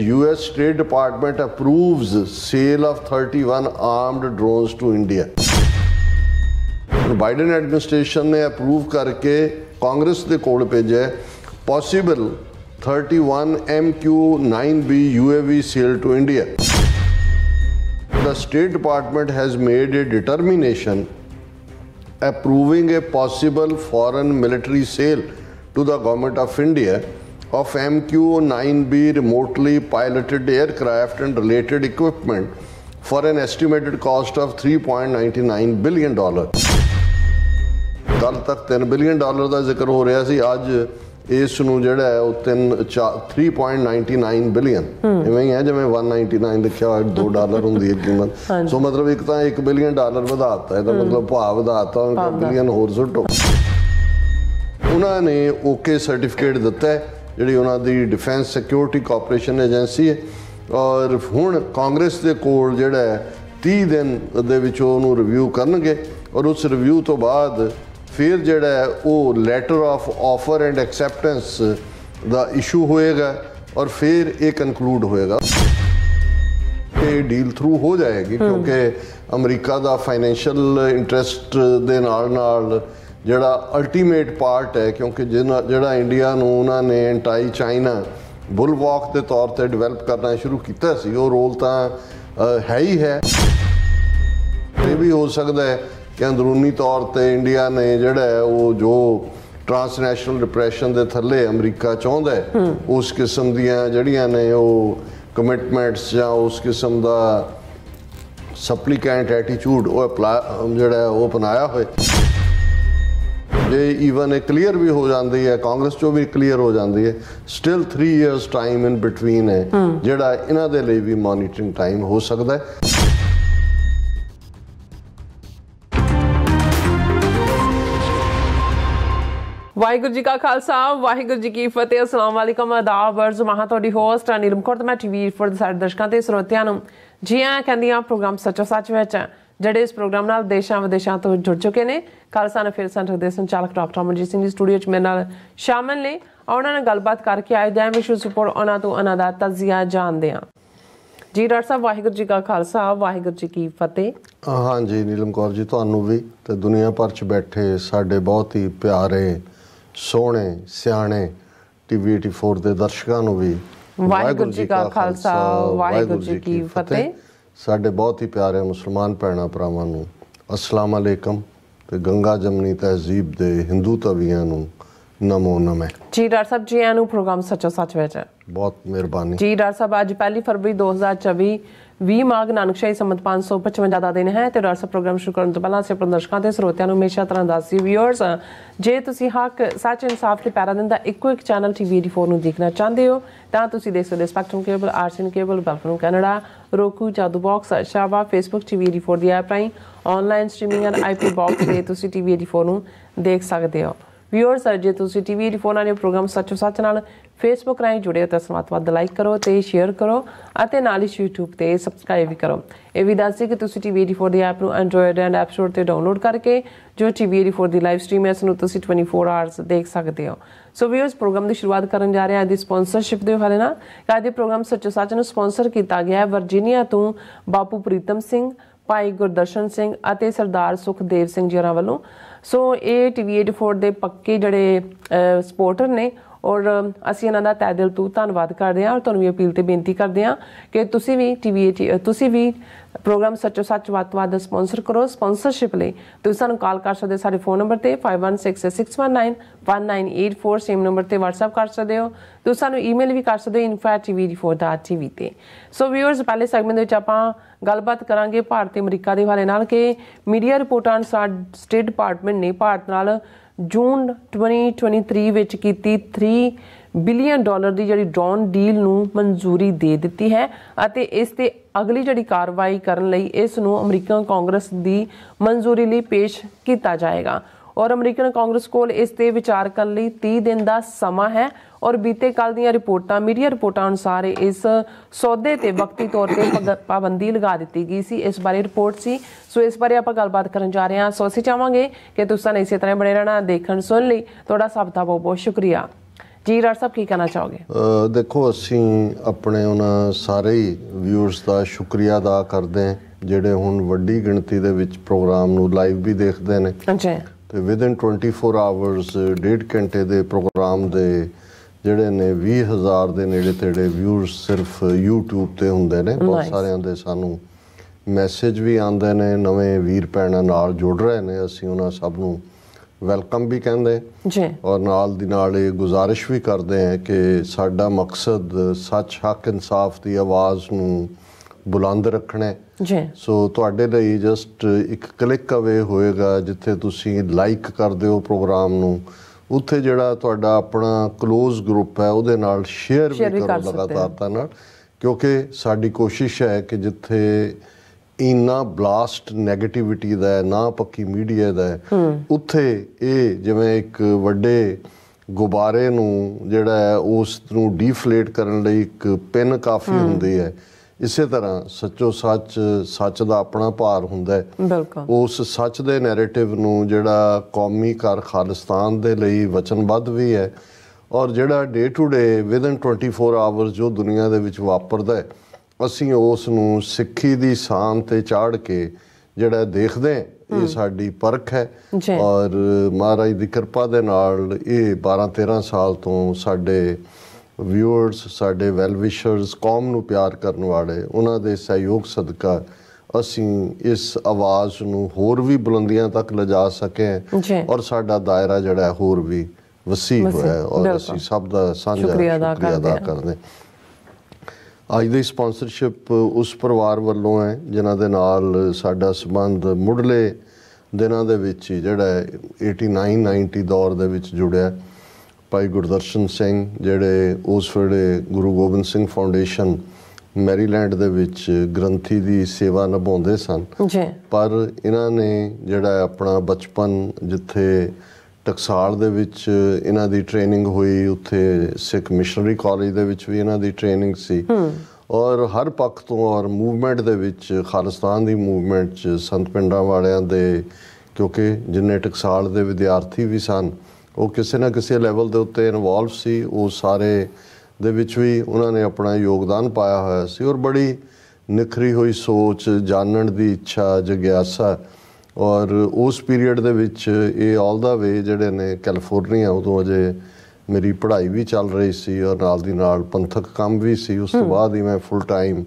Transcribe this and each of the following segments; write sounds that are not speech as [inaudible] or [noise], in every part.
US State Department approves sale of 31 armed drones to India. Biden administration ਨੇ approve ਕਰਕੇ Congress ਦੇ ਕੋਲ ਭੇਜਿਆ possible 31 MQ-9B UAV sale to India. The State Department has made a determination approving a possible foreign military sale to the government of India of MQ-9B remotely piloted aircraft and related equipment for an estimated cost of 3.99 billion dollar ਕੱਲ ਤੱਕ 3 billion dollar ਦਾ ਜ਼ਿਕਰ ਹੋ ਰਿਹਾ ਸੀ ਅੱਜ ਇਸ ਨੂੰ ਜਿਹੜਾ ਹੈ ਉਹ 3.99 ਬਿਲੀਅਨ ਇਵੇਂ ਹੀ ਹੈ ਜਿਵੇਂ 199 ਲਿਖਿਆ ਹੋਇਆ 2 ਡਾਲਰ ਹੁੰਦੀ ਹੈ ਕੀਮਤ ਸੋ ਮਤਲਬ ਇੱਕ ਤਾਂ 1 ਬਿਲੀਅਨ ਡਾਲਰ ਵਧਾਤਾ ਇਹਦਾ ਮਤਲਬ ਭਾਅ ਵਧਾਤਾ ਉਹਨਾਂ ਬਿਲੀਅਨ ਹੋਰ ਸੁੱਟੋ ਉਹਨਾਂ ਨੇ ਓਕੇ ਸਰਟੀਫਿਕੇਟ ਦਿੱਤਾ ਹੈ ਜਿਹੜੀ ਉਹਨਾਂ ਦੀ ਡਿਫੈਂਸ ਸਿਕਿਉਰਿਟੀ ਕੋਆਪਰੇਸ਼ਨ ਏਜੰਸੀ ਹੈ ਔਰ ਹੁਣ ਕਾਂਗਰਸ ਦੇ ਕੋਲ ਜਿਹੜਾ ਹੈ 30 ਦਿਨ ਦੇ ਵਿੱਚ ਉਹਨੂੰ ਰਿਵਿਊ ਕਰਨਗੇ ਔਰ ਉਸ ਰਿਵਿਊ ਤੋਂ ਬਾਅਦ ਫਿਰ ਜਿਹੜਾ ਹੈ ਉਹ letter of offer and acceptance ਦਾ ਇਸ਼ੂ ਹੋਏਗਾ ਔਰ ਫਿਰ ਇਹ ਕਨਕਲੂਡ ਹੋਏਗਾ ਕਿ ਡੀਲ ਥਰੂ ਹੋ ਜਾਏਗੀ ਕਿਉਂਕਿ ਅਮਰੀਕਾ ਦਾ ਫਾਈਨੈਂਸ਼ੀਅਲ ਇੰਟਰਸਟ ਦੇ ਨਾਲ ਨਾਲ ਜਿਹੜਾ ਅਲਟੀਮੇਟ ਪਾਰਟ ਹੈ ਕਿਉਂਕਿ ਜਿਹੜਾ ਇੰਡੀਆ ਨੂੰ ਉਹਨਾਂ ਨੇ ਐਂਟਾਈ ਚਾਈਨਾ ਬੁਲਵਾਕ ਦੇ ਤੌਰ ਤੇ ਡਿਵੈਲਪ ਕਰਨਾ ਸ਼ੁਰੂ ਕੀਤਾ ਸੀ ਉਹ ਰੋਲ ਤਾਂ ਹੈ ਹੀ ਹੈ ਇਹ ਵੀ ਹੋ ਸਕਦਾ ਹੈ ਕਿ ਅੰਦਰੂਨੀ ਤੌਰ ਤੇ ਇੰਡੀਆ ਨੇ ਜਿਹੜਾ ਉਹ ਜੋ ਟ੍ਰਾਂਸਨੈਸ਼ਨਲ ਡਿਪਰੈਸ਼ਨ ਦੇ ਥੱਲੇ ਅਮਰੀਕਾ ਚਾਹੁੰਦਾ ਹੈ ਉਸ ਕਿਸਮ ਦੀਆਂ ਜਿਹੜੀਆਂ ਨੇ ਉਹ ਕਮਿਟਮੈਂਟਸ ਜਾਂ ਉਸ ਕਿਸਮ ਦਾ ਸਪਲੀਕੈਂਟ ਐਟੀਟਿਊਡ ਉਹ ਜਿਹੜਾ ਉਹ ਅਪਣਾਇਆ ਹੋਇਆ ਜੇ ਇਵਨ ਇਹ ਕਲੀਅਰ ਵੀ ਹੋ ਜਾਂਦੀ ਹੈ ਕਾਂਗਰਸ ਚੋਂ ਵੀ ਕਲੀਅਰ ਹੋ ਜਾਂਦੀ ਹੈ still 3 years time in between ਹੈ ਜਿਹੜਾ ਇਹਨਾਂ ਦੇ ਲਈ ਵੀ ਮੋਨੀਟਰਿੰਗ ਟਾਈਮ ਹੋ ਸਕਦਾ ਹੈ ਵਾਹਿਗੁਰੂ ਜੀ ਕਾ ਖਾਲਸਾ ਵਾਹਿਗੁਰੂ ਜੀ ਕੀ ਫਤਿਹ ਅਸਲਾਮ ਵਾਲੇਕਮ ਆਦਾਬ ਵਰਜ਼ ਮਹਾ ਤੁਹਾਡੀ ਹੋਸਟ ਅਨਿਲਮ ਕੋਰਤ ਮੈਂ ਟੀਵੀ ਫੋਰ ਦੇ ਸਾਰੇ ਦਰਸ਼ਕਾਂ ਤੇ ਸਰੋਤਿਆਂ ਨੂੰ ਜੀ ਆ ਆ ਪ੍ਰੋਗਰਾਮ ਸੱਚੋ ਸੱਚ ਵਿੱਚ ਜਿਹੜੇ ਇਸ ਪ੍ਰੋਗਰਾਮ ਨਾਲ ਦੇਸ਼ਾਂ ਵਿਦੇਸ਼ਾਂ ਤੋਂ ਜੁੜ ਚੁੱਕੇ ਨੇ ਸਾਨੂੰ ਫਿਰ ਸੰਤ ਦੇ ਸੰਚਾਲਕ ਡਾਕਟਰ ਅਮਰਜੀਤ ਸਿੰਘ ਦੀ ਸਟੂਡੀਓ 'ਚ ਮੇਰੇ ਨਾਲ ਸ਼ਾਮਲ ਨੇ ਉਹਨਾਂ ਨਾਲ ਗੱਲਬਾਤ ਕਰਕੇ ਆਏ ਜਾਂ ਵਿਸ਼ੂ ਸਪੋਰਟ ਉਹਨਾਂ ਤੋਂ ਉਹਨਾਂ ਦਾ ਤਜ਼ੀਆ ਜਾਣਦੇ ਆ ਜੀ ਡਾਕਟਰ ਸਾਹਿਬ ਵਾਹਿਗੁਰੂ ਜੀ ਕਾ ਖਾਲਸਾ ਵਾਹਿਗੁਰੂ ਜੀ ਕੀ ਫਤਿਹ ਹਾਂ ਜੀ ਨੀਲਮ ਕੌਰ ਜੀ ਤੁਹਾਨੂੰ ਵੀ ਤੇ ਦੁਨੀਆ ਭਰ 'ਚ ਬੈਠੇ ਸਾਡੇ ਬਹੁਤ ਹੀ ਪਿਆਰੇ ਸੋਹਣੇ ਸਿਆਣੇ ਟੀਵੀ 84 ਦੇ ਦਰਸ਼ਕਾਂ ਨੂੰ ਵੀ ਵਾਹਿਗੁਰੂ ਜੀ ਕਾ ਖਾਲਸਾ ਵਾਹਿਗੁਰੂ ਜੀ ਕੀ ਫਤਿਹ ਸਾਡੇ ਬਹੁਤ ਹੀ ਪਿਆਰੇ ਮੁਸਲਮਾਨ ਭੈਣਾ ਭਰਾਵਾਂ ਨੂੰ ਅਸਲਾਮ ਅਲੈਕਮ ਤੇ ਗੰਗਾ ਜਮਨੀ ਤਹਿਜ਼ੀਬ ਦੇ ਹਿੰਦੂ ਤਵੀਆਂ ਨੂੰ ਨਮੋ ਨਮੇ ਜੀ ਡਾਕਟਰ ਸਾਹਿਬ ਜੀ ਇਹਨੂੰ ਪ੍ਰੋਗਰਾਮ ਸੱਚੋ ਸੱਚ ਵਿੱਚ ਬਹੁਤ ਮਿਹਰਬਾਨੀ ਜੀ ਡਾਕਟਰ ਸਾਹਿਬ ਅੱਜ ਪਹਿਲੀ ਫਰਵਰੀ 2024 20 ਮਾਗ ਨਾਨਕਸ਼ਾਹੀ ਸੰਮਤ 555 ਦਾ ਦਿਨ ਹੈ ਤੇ ਡਾਕਟਰ ਸਾਹਿਬ ਪ੍ਰੋਗਰਾਮ ਸ਼ੁਰੂ ਕਰਨ ਤੋਂ ਪਹਿਲਾਂ ਸੇ ਪ੍ਰਦਰਸ਼ਕਾਂ ਤੇ ਸਰੋਤਿਆਂ ਨੂੰ ਹਮੇਸ਼ਾ ਤਰ੍ਹਾਂ ਦੱਸੀ ਵੀਅਰਸ ਜੇ ਤੁਸੀਂ ਹੱਕ ਸੱਚ ਇਨਸਾਫ ਤੇ ਪੈਰਾ ਦਿੰਦਾ ਇੱਕੋ ਇੱਕ ਚੈਨਲ ਟੀਵੀ 4 ਨੂੰ ਦੇਖਣਾ ਚਾਹੁੰਦੇ ਹੋ ਤਾਂ ਤੁਸੀਂ ਦੇਖ ਸਕਦੇ ਸਪੈਕਟਰਮ ਕੇਬਲ ਆਰਸੀਨ ਕੇਬਲ ਬਲਫਰਮ ਕੈਨੇਡਾ ਰੋਕੂ ਜਾਦੂ ਬਾਕਸ ਸ਼ਾਵਾ ਫੇਸਬੁੱਕ ਟੀਵੀ 4 ਦੀ ਐਪ ਰਾਹੀਂ online streaming and IP box ਤੇ ਤੁਸੀਂ ਟੀਵੀ ਨੂੰ ਦੇਖ ਸਕਦੇ ਹੋ ਵਿਊਅਰਸ ਜੇ ਤੁਸੀਂ ਟੀਵੀ ਦੇ ਫੋਨਾਂ ਦੇ ਪ੍ਰੋਗਰਾਮ ਸੱਚੋ ਸੱਚ ਨਾਲ ਫੇਸਬੁੱਕ ਰਾਹੀਂ ਜੁੜੇ ਹੋ ਤਾਂ ਸਮਾਤਵਾਦ ਲਾਈਕ ਕਰੋ ਤੇ ਸ਼ੇਅਰ ਕਰੋ ਅਤੇ ਨਾਲ ਹੀ YouTube ਤੇ ਸਬਸਕ੍ਰਾਈਬ ਵੀ ਕਰੋ ਇਹ ਵੀ ਦੱਸਦੇ ਕਿ ਤੁਸੀਂ ਟੀਵੀ ਫੋਰ ਦੀ ਐਪ ਨੂੰ ਐਂਡਰੋਇਡ ਐਂਡ ਐਪ ਸਟੋਰ ਤੇ ਡਾਊਨਲੋਡ ਕਰਕੇ ਜੋ ਟੀਵੀ ਫੋਰ ਦੀ ਲਾਈਵ ਸਟ੍ਰੀਮ ਹੈ ਇਸ ਨੂੰ ਤੁਸੀਂ 24 ਆਵਰਸ ਦੇਖ ਸਕਦੇ ਹੋ ਸੋ ਵੀਅਰਸ ਪ੍ਰੋਗਰਾਮ ਦੀ ਸ਼ੁਰੂਆਤ ਕਰਨ ਜਾ ਰਹੇ ਹਾਂ ਦੀ ਸਪਾਂਸਰਸ਼ਿਪ ਦੇ ਹਵਾਲੇ ਨਾਲ ਅੱਜ ਦੇ ਪ੍ਰੋਗਰਾਮ ਸੱਚੋ ਸੱਚ ਨੂੰ ਸਪਾਂਸਰ ਕੀਤਾ ਗਿਆ ਹੈ ਵਰਜੀਨੀਆ ਤੋਂ ਬਾਪੂ ਪ੍ਰੀਤਮ ਸਿੰਘ ਭਾਈ ਗੁਰਦਰਸ਼ਨ ਸਿੰਘ ਅਤੇ ਸਰਦਾਰ ਸੁਖਦੇਵ ਸਿੰਘ ਜੀ ਹਰਾਂ ਵੱਲੋਂ ਸੋ ਇਹ ਟੀਵੀ 84 ਦੇ ਪੱਕੇ ਜਿਹੜੇ ਸਪੋਰਟਰ ਨੇ ਔਰ ਅਸੀਂ ਇਹਨਾਂ ਦਾ ਤਹਿ ਦਿਲ ਤੋਂ ਧੰਨਵਾਦ ਕਰਦੇ ਹਾਂ ਔਰ ਤੁਹਾਨੂੰ ਵੀ ਅਪੀਲ ਤੇ ਬੇਨਤੀ ਕਰਦੇ ਹਾਂ ਕਿ ਤੁਸੀਂ ਵੀ ਟੀਵੀ ਤੁਸੀਂ ਵੀ ਪ੍ਰੋਗਰਾਮ ਸੱਚੋ ਸੱਚ ਵਾਤਵਾਦ ਦਾ ਸਪான்ਸਰ ਕਰੋ ਸਪான்ਸਰਸ਼ਿਪ ਲਈ ਤੁਸੀਂ ਸਾਨੂੰ ਕਾਲ ਕਰ ਸਕਦੇ ਸਾਡੇ ਫੋਨ ਨੰਬਰ ਤੇ 5166191984 ਸੇਮ ਨੰਬਰ ਤੇ WhatsApp ਕਰ ਸਕਦੇ ਹੋ ਤੁਸੀਂ ਸਾਨੂੰ ਈਮੇਲ ਵੀ ਕਰ ਸਕਦੇ ਹੋ info@tv4.tv ਤੇ ਸੋ ਵੀਅਰਸ ਪਹਿਲੇ ਸੈਗਮੈਂਟ ਦੇ ਵਿੱਚ ਆਪਾਂ ਗੱਲਬਾਤ ਕਰਾਂਗੇ ਭਾਰਤ ਤੇ ਅਮਰੀਕਾ ਦੇ ਹਵਾਲੇ ਨਾਲ ਕਿ ਮੀਡੀਆ ਰਿਪੋਰਟਾਂ ਅਨਸਾਰ ਸਟੇਟ ਡਿਪਾਰਟਮੈਂਟ ਨੇ ਭਾਰਤ ਨਾਲ ਜੂਨ 2023 ਵਿੱਚ ਕੀਤੀ 3 ਬਿਲੀਅਨ ਡਾਲਰ ਦੀ ਜਿਹੜੀ ਡਰੋਨ ਡੀਲ ਨੂੰ ਮਨਜ਼ੂਰੀ ਦੇ ਦਿੱਤੀ ਹੈ ਅਤੇ ਇਸ ਤੇ ਅਗਲੀ ਜਿਹੜੀ ਕਾਰਵਾਈ ਕਰਨ ਲਈ ਇਸ ਨੂੰ ਅਮਰੀਕਨ ਕਾਂਗਰਸ ਦੀ ਮਨਜ਼ੂਰੀ ਲਈ ਪੇਸ਼ ਕੀਤਾ ਜਾਏਗਾ ਔਰ ਅਮਰੀਕਨ ਕਾਂਗਰਸ ਕੋਲ ਇਸ ਤੇ ਵਿਚਾਰ ਕਰਨ ਲਈ 30 ਦਿਨ ਦਾ ਸਮਾਂ ਹੈ ਔਰ ਬੀਤੇ ਕੱਲ ਦੀਆਂ ਰਿਪੋਰਟਾਂ ਮੀਡੀਆ ਰਿਪੋਰਟਾਂ ਅਨੁਸਾਰ ਇਸ ਸੌਦੇ ਤੇ ਵਕਤੀ ਤੌਰ ਤੇ ਪਾਬੰਦੀ ਲਗਾ ਦਿੱਤੀ ਗਈ ਸੀ ਇਸ ਬਾਰੇ ਰਿਪੋਰਟ ਸੀ ਸੋ ਇਸ ਬਾਰੇ ਆਪਾਂ ਗੱਲਬਾਤ ਕਰਨ ਜਾ ਰਹੇ ਹਾਂ ਸੋ ਅਸੀਂ ਚਾਹਾਂਗੇ ਕਿ ਤੁਸੀਂ ਇਸੇ ਤਰ੍ਹਾਂ ਬਣੇ ਰਹਿਣਾ ਦੇਖਣ ਸੁਣ ਲਈ ਤੁਹਾਡਾ ਸਭ ਦਾ ਬਹੁਤ ਬਹੁਤ ਸ਼ੁਕਰੀਆ ਜੀ ਰਾਜ ਸਾਹਿਬ ਕੀ ਕਹਿਣਾ ਚਾਹੋਗੇ ਦੇਖੋ ਅਸੀਂ ਆਪਣੇ ਉਹਨਾਂ ਸਾਰੇ ਹੀ ਵਿਊਅਰਸ ਦਾ ਸ਼ੁਕਰੀਆ ਅਦਾ ਕਰਦੇ ਹਾਂ ਜਿਹੜੇ ਹੁਣ ਵੱਡੀ ਗਿਣਤੀ ਦੇ ਵਿੱਚ ਪ੍ਰੋਗਰਾਮ ਨੂੰ ਲਾਈਵ ਵੀ ਦੇਖਦੇ ਨੇ ਅੱਛਾ ਤੇ ਵਿਦਨ 24 ਆਵਰਸ ਡੇਢ ਘੰਟੇ ਦੇ ਪ੍ਰੋਗਰਾਮ ਦੇ ਜਿਹੜੇ ਨੇ 20000 ਦੇ ਨੇੜੇ ਤੇੜੇ ਵਿਊਰ ਸਿਰਫ YouTube ਤੇ ਹੁੰਦੇ ਨੇ ਬਹੁਤ ਸਾਰਿਆਂ ਦੇ ਸਾਨੂੰ ਮੈਸੇਜ ਵੀ ਆਉਂਦੇ ਨੇ ਨਵੇਂ ਵੀਰ ਪੈਣਾ ਨਾਲ ਜੁੜ ਰਹੇ ਨੇ ਅਸੀਂ ਉਹਨਾਂ ਸਭ ਨੂੰ ਵੈਲਕਮ ਵੀ ਕਹਿੰਦੇ ਜੀ ਔਰ ਨਾਲ ਦੀ ਨਾਲ ਇਹ ਗੁਜ਼ਾਰਿਸ਼ ਵੀ ਕਰਦੇ ਹਾਂ ਕਿ ਸਾਡਾ ਮਕਸਦ ਸੱਚ ਹੱਕ ਇਨਸਾਫ ਦੀ ਆਵਾਜ਼ ਨੂੰ ਬੁਲੰਦ ਰੱਖਣਾ ਹੈ ਜੀ ਸੋ ਤੁਹਾਡੇ ਲਈ ਜਸਟ ਇੱਕ ਕਲਿੱਕ ਅਵੇ ਹੋਏਗਾ ਜਿੱਥੇ ਤੁਸੀਂ ਲਾਈਕ ਕਰਦੇ ਹੋ ਪ੍ਰੋਗਰਾਮ ਨੂੰ ਉੱਥੇ ਜਿਹੜਾ ਤੁਹਾਡਾ ਆਪਣਾ ক্লোਜ਼ ਗਰੁੱਪ ਹੈ ਉਹਦੇ ਨਾਲ ਸ਼ੇਅਰ ਵੀ ਕਰੋ ਲਗਾਤਾਰਤਾ ਨਾਲ ਕਿਉਂਕਿ ਸਾਡੀ ਕੋਸ਼ਿਸ਼ ਹੈ ਕਿ ਜਿੱਥੇ ਇੰਨਾ ਬਲਾਸਟ 네ਗੇਟਿਵਿਟੀ ਦਾ ਹੈ ਨਾ ਪੱਕੀ ਮੀਡੀਆ ਦਾ ਹੈ ਉੱਥੇ ਇਹ ਜਿਵੇਂ ਇੱਕ ਵੱਡੇ ਗੁਬਾਰੇ ਨੂੰ ਜਿਹੜਾ ਹੈ ਉਸ ਨੂੰ ਡੀਫਲੇਟ ਕਰਨ ਲਈ ਇੱਕ ਪਿੰਨ ਕਾਫੀ ਹੁੰਦੀ ਹੈ ਇਸੇ ਤਰ੍ਹਾਂ ਸੱਚੋ ਸੱਚ ਸੱਚ ਦਾ ਆਪਣਾ ਭਾਰ ਹੁੰਦਾ ਹੈ ਬਿਲਕੁਲ ਉਸ ਸੱਚ ਦੇ ਨੈਰੇਟਿਵ ਨੂੰ ਜਿਹੜਾ ਕੌਮੀ ਕਰ ਖਾਲਿਸਤਾਨ ਦੇ ਲਈ ਵਚਨਬੱਧ ਵੀ ਹੈ ਔਰ ਜਿਹੜਾ day to day within 24 hours ਜੋ ਦੁਨੀਆ ਦੇ ਵਿੱਚ ਵਾਪਰਦਾ ਹੈ ਅਸੀਂ ਉਸ ਨੂੰ ਸਿੱਖੀ ਦੀ ਸਾਨ ਤੇ ਚਾੜ ਕੇ ਜਿਹੜਾ ਦੇਖਦੇ ਇਹ ਸਾਡੀ ਪਰਖ ਹੈ ਔਰ ਮਹਾਰਾਜ ਦੀ ਕਿਰਪਾ ਦੇ ਨਾਲ ਇਹ 12 13 ਸਾਲ ਤੋਂ ਸਾਡੇ ਵਿਊਅਰਸ ਸਾਡੇ ਵੈਲ ਵਿਸ਼ਰਸ ਕੌਮ ਨੂੰ ਪਿਆਰ ਕਰਨ ਵਾਲੇ ਉਹਨਾਂ ਦੇ ਸਹਿਯੋਗ ਸਦਕਾ ਅਸੀਂ ਇਸ ਆਵਾਜ਼ ਨੂੰ ਹੋਰ ਵੀ ਬੁਲੰਦੀਆਂ ਤੱਕ ਲਿਜਾ ਸਕੇ ਔਰ ਸਾਡਾ ਦਾਇਰਾ ਜਿਹੜਾ ਹੈ ਹੋਰ ਵੀ ਵਸੀਹ ਹੋਇਆ ਔਰ ਅਸੀਂ ਸਭ ਦਾ ਸਾਂਝਾ ਸ਼ੁਕਰੀਆ ਅਦਾ ਕਰਦੇ ਅੱਜ ਦੀ ਸਪਾਂਸਰਸ਼ਿਪ ਉਸ ਪਰਿਵਾਰ ਵੱਲੋਂ ਹੈ ਜਿਨ੍ਹਾਂ ਦੇ ਨਾਲ ਸਾਡਾ ਸਬੰਧ ਮੁੱਢਲੇ ਦਿਨਾਂ ਦੇ ਵਿੱਚ ਜਿਹੜਾ 89 90 ਦੌਰ ਦੇ ਵਿੱਚ ਜੁੜਿਆ ਭਾਈ ਗੁਰਦਰਸ਼ਨ ਸਿੰਘ ਜਿਹੜੇ ਉਸ ਵੇਲੇ ਗੁਰੂ ਗੋਬਿੰਦ ਸਿੰਘ ਫਾਊਂਡੇਸ਼ਨ ਮੈਰੀਲੈਂਡ ਦੇ ਵਿੱਚ ਗ੍ਰੰਥੀ ਦੀ ਸੇਵਾ ਨਿਭਾਉਂਦੇ ਸਨ ਜੀ ਪਰ ਇਹਨਾਂ ਨੇ ਜਿਹੜਾ ਆਪਣਾ ਬਚਪਨ ਜਿੱਥੇ ਟਕਸਾਲ ਦੇ ਵਿੱਚ ਇਹਨਾਂ ਦੀ ਟ੍ਰੇਨਿੰਗ ਹੋਈ ਉੱਥੇ ਸਿੱਖ ਮਿਸ਼ਨਰੀ ਕਾਲਜ ਦੇ ਵਿੱਚ ਵੀ ਇਹਨਾਂ ਦੀ ਟ੍ਰੇਨਿੰਗ ਸੀ ਔਰ ਹਰ ਪੱਖ ਤੋਂ ਔਰ ਮੂਵਮੈਂਟ ਦੇ ਵਿੱਚ ਖਾਲਿਸਤਾਨ ਦੀ ਮੂਵਮੈਂਟ ਚ ਸੰਤ ਪਿੰਡਾਂ ਵਾਲਿਆਂ ਦੇ ਕਿਉਂਕਿ ਜਿੰਨੇ ਟਕਸਾਲ ਦੇ ਵਿਦਿਆਰਥੀ ਵੀ ਸਨ ਉਹ ਕਿਸੇ ਨਾ ਕਿਸੇ ਲੈਵਲ ਦੇ ਉੱਤੇ ਇਨਵੋਲਵ ਸੀ ਉਹ ਸਾਰੇ ਦੇ ਵਿੱਚ ਵੀ ਉਹਨਾਂ ਨੇ ਆਪਣਾ ਯੋਗਦਾਨ ਪਾਇਆ ਹੋਇਆ ਸੀ ਔਰ ਬੜੀ ਨਿਖਰੀ ਹੋਈ ਸੋਚ ਜਾਣਨ ਦੀ ਇੱਛਾ ਜਗਿਆਸਾ ਔਰ ਉਸ ਪੀਰੀਅਡ ਦੇ ਵਿੱਚ ਇਹ ਆਲ ਦਾ ਵੇ ਜਿਹੜੇ ਨੇ ਕੈਲੀਫੋਰਨੀਆ ਉਦੋਂ ਅਜੇ ਮੇਰੀ ਪੜ੍ਹਾਈ ਵੀ ਚੱਲ ਰਹੀ ਸੀ ਔਰ ਨਾਲ ਦੀ ਨਾਲ ਪੰਥਕ ਕੰਮ ਵੀ ਸੀ ਉਸ ਤੋਂ ਬਾਅਦ ਹੀ ਮੈਂ ਫੁੱਲ ਟਾਈਮ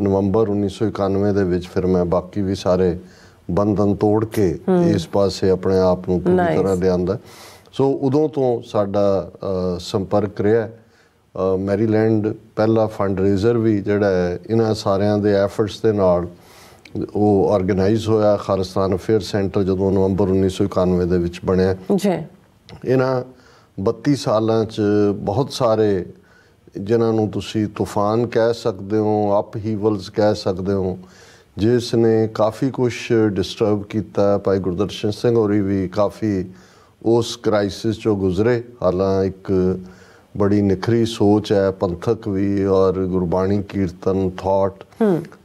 ਨਵੰਬਰ 1991 ਦੇ ਵਿੱਚ ਫਿਰ ਮੈਂ ਬਾਕੀ ਵੀ ਸਾਰੇ ਬੰਧਨ ਤੋੜ ਕੇ ਇਸ ਪਾਸੇ ਆਪਣੇ ਆਪ ਨੂੰ ਪੂਰੀ ਤਰ੍ਹਾਂ ਲਿਆਂਦਾ ਸੋ ਉਦੋਂ ਤੋਂ ਸਾਡਾ ਸੰਪਰਕ ਰਿਹਾ ਮੈਰੀਲੈਂਡ ਪਹਿਲਾ ਫੰਡ ਰੇਜ਼ਰ ਵੀ ਜਿਹੜਾ ਹੈ ਇਹਨਾਂ ਸਾਰਿਆਂ ਦੇ ਐਫਰਟਸ ਦੇ ਨਾਲ ਉਹ ਆਰਗੇਨਾਈਜ਼ ਹੋਇਆ ਖਾਲਿਸਤਾਨ ਅਫੇਅਰ ਸੈਂਟਰ ਜਦੋਂ ਨਵੰਬਰ 1991 ਦੇ ਵਿੱਚ ਬਣਿਆ ਜੀ ਇਹਨਾਂ 32 ਸਾਲਾਂ 'ਚ ਬਹੁਤ ਸਾਰੇ ਜਿਨ੍ਹਾਂ ਨੂੰ ਤੁਸੀਂ ਤੂਫਾਨ ਕਹਿ ਸਕਦੇ ਹੋ ਅਪ ਹੀਵਲਸ ਕਹਿ ਸਕਦੇ ਹੋ ਜਿਸ ਨੇ ਕਾਫੀ ਕੁਝ ਡਿਸਟਰਬ ਕੀਤਾ ਭਾਈ ਗੁਰਦਰਸ਼ਨ ਸਿੰਘ ਹੋਰੀ ਵੀ ਕਾਫੀ ਉਸ ਕ੍ਰਾਈਸਿਸ ਚੋਂ ਗੁਜ਼ਰੇ ਹਾਲਾਂ ਇੱਕ ਬੜੀ ਨਿਖਰੀ ਸੋਚ ਹੈ ਪੰਥਕ ਵੀ ਔਰ ਗੁਰਬਾਣੀ ਕੀਰਤਨ ਥਾਟ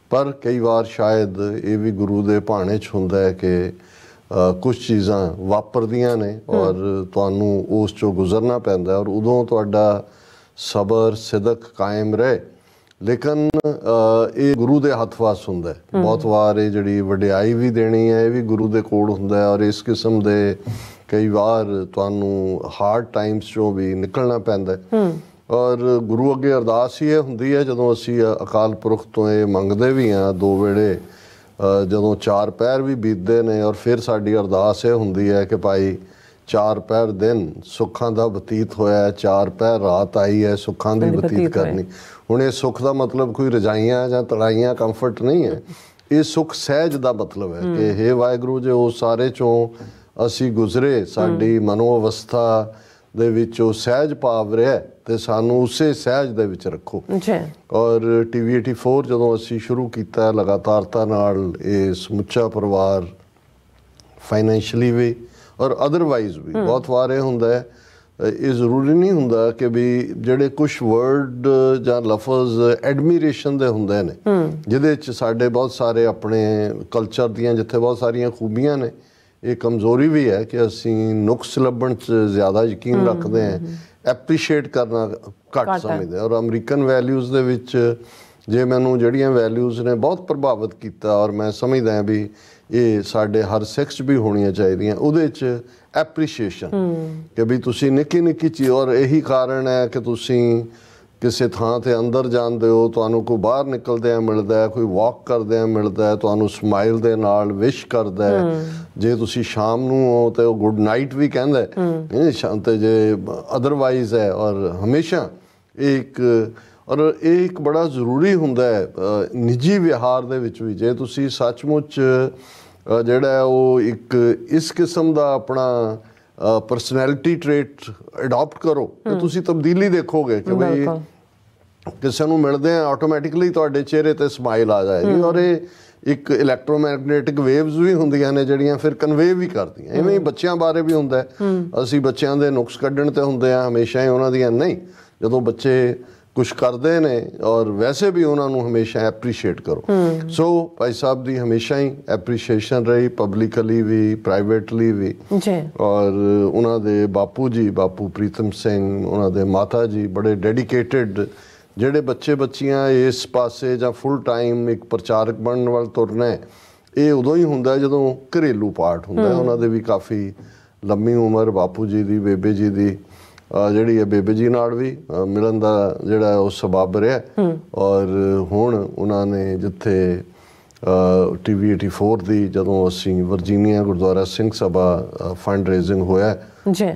ਪਰ ਕਈ ਵਾਰ ਸ਼ਾਇਦ ਇਹ ਵੀ ਗੁਰੂ ਦੇ ਭਾਣੇ 'ਚ ਹੁੰਦਾ ਹੈ ਕਿ ਕੁਝ ਚੀਜ਼ਾਂ ਵਾਪਰਦੀਆਂ ਨੇ ਔਰ ਤੁਹਾਨੂੰ ਉਸ ਚੋਂ ਗੁਜ਼ਰਨਾ ਪੈਂਦਾ ਔਰ ਉਦੋਂ ਤੁਹਾਡਾ ਸਬਰ ਸਿਦਕ ਕਾਇਮ ਰਹੇ ਲੇਕਿਨ ਇਹ ਗੁਰੂ ਦੇ ਹੱਥ ਵਾਸ ਹੁੰਦਾ ਬਹੁਤ ਵਾਰ ਇਹ ਜਿਹੜੀ ਵਡਿਆਈ ਵੀ ਦੇਣੀ ਹੈ ਇਹ ਵੀ ਗੁਰੂ ਦੇ ਕੋਲ ਹੁੰਦਾ ਔਰ ਇਸ ਕਿਸਮ ਦੇ ਕਈ ਵਾਰ ਤੁਹਾਨੂੰ ਹਾਰਡ ਟਾਈਮਸ ਚੋਂ ਵੀ ਨਿਕਲਣਾ ਪੈਂਦਾ ਹੈ ਔਰ ਗੁਰੂ ਅੱਗੇ ਅਰਦਾਸ ਹੀ ਇਹ ਹੁੰਦੀ ਹੈ ਜਦੋਂ ਅਸੀਂ ਅਕਾਲ ਪੁਰਖ ਤੋਂ ਇਹ ਮੰਗਦੇ ਵੀ ਆ ਦੋ ਵੇੜੇ ਜਦੋਂ ਚਾਰ ਪੈਰ ਵੀ ਬੀਤਦੇ ਨੇ ਔਰ ਫਿਰ ਸਾਡੀ ਅਰਦਾਸ ਇਹ ਹੁੰਦੀ ਹੈ ਕਿ ਭਾਈ ਚਾਰ ਪੈਰ ਦਿਨ ਸੁੱਖਾਂ ਦਾ ਬਤੀਤ ਹੋਇਆ ਚਾਰ ਪੈਰ ਰਾਤ ਆਈ ਹੈ ਸੁੱਖਾਂ ਦੀ ਬਤੀਤ ਕਰਨੀ ਹੁਣ ਇਹ ਸੁੱਖ ਦਾ ਮਤਲਬ ਕੋਈ ਰਜਾਈਆਂ ਜਾਂ ਤੜਾਈਆਂ ਕੰਫਰਟ ਨਹੀਂ ਹੈ ਇਹ ਸੁੱਖ ਸਹਿਜ ਦਾ ਮਤਲਬ ਹੈ ਕਿ ਹੇ ਵਾਹਿਗੁਰੂ ਜੇ ਉਹ ਸਾਰੇ ਚੋਂ ਅਸੀਂ ਗੁਜ਼ਰੇ ਸਾਡੀ ਮਨੋ ਅਵਸਥਾ ਦੇ ਵਿੱਚ ਉਹ ਸਹਿਜ ਭਾਵ ਰਿਹਾ ਤੇ ਸਾਨੂੰ ਉਸੇ ਸਹਿਜ ਦੇ ਵਿੱਚ ਰੱਖੋ ਜੀ ਔਰ ਟੀਵੀ 84 ਜਦੋਂ ਅਸੀਂ ਸ਼ੁਰੂ ਕੀਤਾ ਲਗਾਤਾਰਤਾ ਨਾਲ ਇਹ ਸਮੁੱਚਾ ਪਰਿਵਾਰ ਫਾਈਨੈਂਸ਼ਲੀ ਵੀ ਔਰ ਅਦਰਵਾਈਜ਼ ਵੀ ਬਹੁਤ ਵਾਰ ਇਹ ਹੁੰਦਾ ਹੈ ਇਹ ਜ਼ਰੂਰੀ ਨਹੀਂ ਹੁੰਦਾ ਕਿ ਵੀ ਜਿਹੜੇ ਕੁਝ ਵਰਡ ਜਾਂ ਲਫ਼ਜ਼ ਐਡਮਿਰੇਸ਼ਨ ਦੇ ਹੁੰਦੇ ਨੇ ਜਿਹਦੇ ਵਿੱਚ ਸਾਡੇ ਬਹੁਤ ਸਾਰੇ ਆਪਣੇ ਕਲਚਰ ਦੀਆਂ ਜਿੱਥੇ ਬਹੁਤ ਸਾਰੀਆਂ ਖੂਬੀਆਂ ਨੇ ਇਹ ਕਮਜ਼ੋਰੀ ਵੀ ਹੈ ਕਿ ਅਸੀਂ ਨੁਕਸ ਲੱਭਣ 'ਚ ਜ਼ਿਆਦਾ ਯਕੀਨ ਰੱਖਦੇ ਹਾਂ ਐਪਰੀਸ਼ੀਏਟ ਕਰਨਾ ਘੱਟ ਸਮਝਦੇ ਔਰ ਅਮਰੀਕਨ ਵੈਲਿਊਜ਼ ਦੇ ਵਿੱਚ ਜੇ ਮੈਨੂੰ ਜਿਹੜੀਆਂ ਵੈਲਿਊਜ਼ ਨੇ ਬਹੁਤ ਪ੍ਰਭਾਵਿਤ ਕੀਤਾ ਔਰ ਮੈਂ ਸਮਝਦਾ ਹਾਂ ਵੀ ਇਹ ਸਾਡੇ ਹਰ ਸਿੱਖ 'ਚ ਵੀ ਹੋਣੀਆਂ ਚਾਹੀਦੀਆਂ ਉਹਦੇ 'ਚ ਐਪਰੀਸ਼ੀਏਸ਼ਨ ਕਿ ਵੀ ਤੁਸੀਂ ਨਿੱਕੀ ਨਿੱਕੀ ਚੀਜ਼ ਔਰ ਇਹੀ ਕਾਰਨ ਹੈ ਕਿ ਤੁਸੀਂ ਕਿਸੇ ਥਾਂ ਤੇ ਅੰਦਰ ਜਾਂਦੇ ਹੋ ਤੁਹਾਨੂੰ ਕੋਈ ਬਾਹਰ ਨਿਕਲਦੇ ਆ ਮਿਲਦਾ ਹੈ ਕੋਈ ਵਾਕ ਕਰਦੇ ਆ ਮਿਲਦਾ ਹੈ ਤੁਹਾਨੂੰ ਸਮਾਈਲ ਦੇ ਨਾਲ ਵਿਸ਼ ਕਰਦਾ ਹੈ ਜੇ ਤੁਸੀਂ ਸ਼ਾਮ ਨੂੰ ਹੋ ਤੇ ਉਹ ਗੁੱਡ ਨਾਈਟ ਵੀ ਕਹਿੰਦਾ ਹੈ ਸ਼ਾਂਤ ਜੇ ਅਦਰਵਾਈਜ਼ ਹੈ ਔਰ ਹਮੇਸ਼ਾ ਇੱਕ ਔਰ ਇਹ ਇੱਕ ਬੜਾ ਜ਼ਰੂਰੀ ਹੁੰਦਾ ਹੈ ਨਿੱਜੀ ਵਿਹਾਰ ਦੇ ਵਿੱਚ ਵੀ ਜੇ ਤੁਸੀਂ ਸੱਚਮੁੱਚ ਜਿਹੜਾ ਉਹ ਇੱਕ ਇਸ ਕਿਸਮ ਦਾ ਆਪਣਾ ਪਰਸਨੈਲਿਟੀ ਟ੍ਰੇਟ ਅਡਾਪਟ ਕਰੋ ਤੇ ਤੁਸੀਂ ਤਬਦੀਲੀ ਦੇਖੋਗੇ ਕਿ ਬਈ ਕਿਸੇ ਨੂੰ ਮਿਲਦੇ ਆ ਆਟੋਮੈਟਿਕਲੀ ਤੁਹਾਡੇ ਚਿਹਰੇ ਤੇ ਸਮਾਈਲ ਆ ਜਾਏਗੀ ਔਰ ਇਹ ਇੱਕ ਇਲੈਕਟ੍ਰੋਮੈਗਨੈਟਿਕ ਵੇਵਸ ਵੀ ਹੁੰਦੀਆਂ ਨੇ ਜਿਹੜੀਆਂ ਫਿਰ ਕਨਵੇ ਵੀ ਕਰਦੀਆਂ ਐਵੇਂ ਹੀ ਬੱਚਿਆਂ ਬਾਰੇ ਵੀ ਹੁੰਦਾ ਅਸੀਂ ਬੱਚਿਆਂ ਦੇ ਨੁਕਸ ਕੱਢਣ ਤੇ ਹੁੰਦੇ ਆ ਹਮੇਸ਼ਾ ਹੀ ਉਹਨਾਂ ਦੀਆਂ ਨਹੀਂ ਜਦੋਂ ਬੱਚੇ ਕੁਝ ਕਰਦੇ ਨੇ ਔਰ ਵੈਸੇ ਵੀ ਉਹਨਾਂ ਨੂੰ ਹਮੇਸ਼ਾ ਐਪਰੀਸ਼ੀਏਟ ਕਰੋ ਸੋ ਭਾਈ ਸਾਹਿਬ ਦੀ ਹਮੇਸ਼ਾ ਹੀ ਐਪਰੀਸ਼ੀਏਸ਼ਨ ਰਹੀ ਪਬਲਿਕਲੀ ਵੀ ਪ੍ਰਾਈਵੇਟਲੀ ਵੀ ਜੀ ਔਰ ਉਹਨਾਂ ਦੇ ਬਾਪੂ ਜੀ ਬਾਪੂ ਪ੍ਰੀਤਮ ਸਿੰਘ ਉਹਨਾਂ ਦੇ ਮਾਤਾ ਜੀ ਬੜੇ ਡੈਡੀਕੇਟਿਡ ਜਿਹੜੇ ਬੱਚੇ ਬੱਚੀਆਂ ਇਸ ਪਾਸੇ ਜਾਂ ਫੁੱਲ ਟਾਈਮ ਇੱਕ ਪ੍ਰਚਾਰਕ ਬਣਨ ਵੱਲ ਤੁਰਨਾ ਇਹ ਉਦੋਂ ਹੀ ਹੁੰਦਾ ਜਦੋਂ ਘਰੇਲੂ ਪਾਰਟ ਹੁੰਦਾ ਉਹਨਾਂ ਦੇ ਵੀ ਕਾਫੀ ਲੰਮੀ ਉਮਰ ਬਾਪੂ ਜੀ ਦੀ ਬੇਬੇ ਜੀ ਦੀ ਜਿਹੜੀ ਹੈ ਬੇਬੇ ਜੀ ਨਾਲ ਵੀ ਮਿਲਣ ਦਾ ਜਿਹੜਾ ਉਹ ਸਬਬ ਰਿਹਾ ਔਰ ਹੁਣ ਉਹਨਾਂ ਨੇ ਜਿੱਥੇ ਟੀਵੀ 84 ਦੀ ਜਦੋਂ ਅਸੀਂ Virginia Gurdwara Singh Sabha fund raising ਹੋਇਆ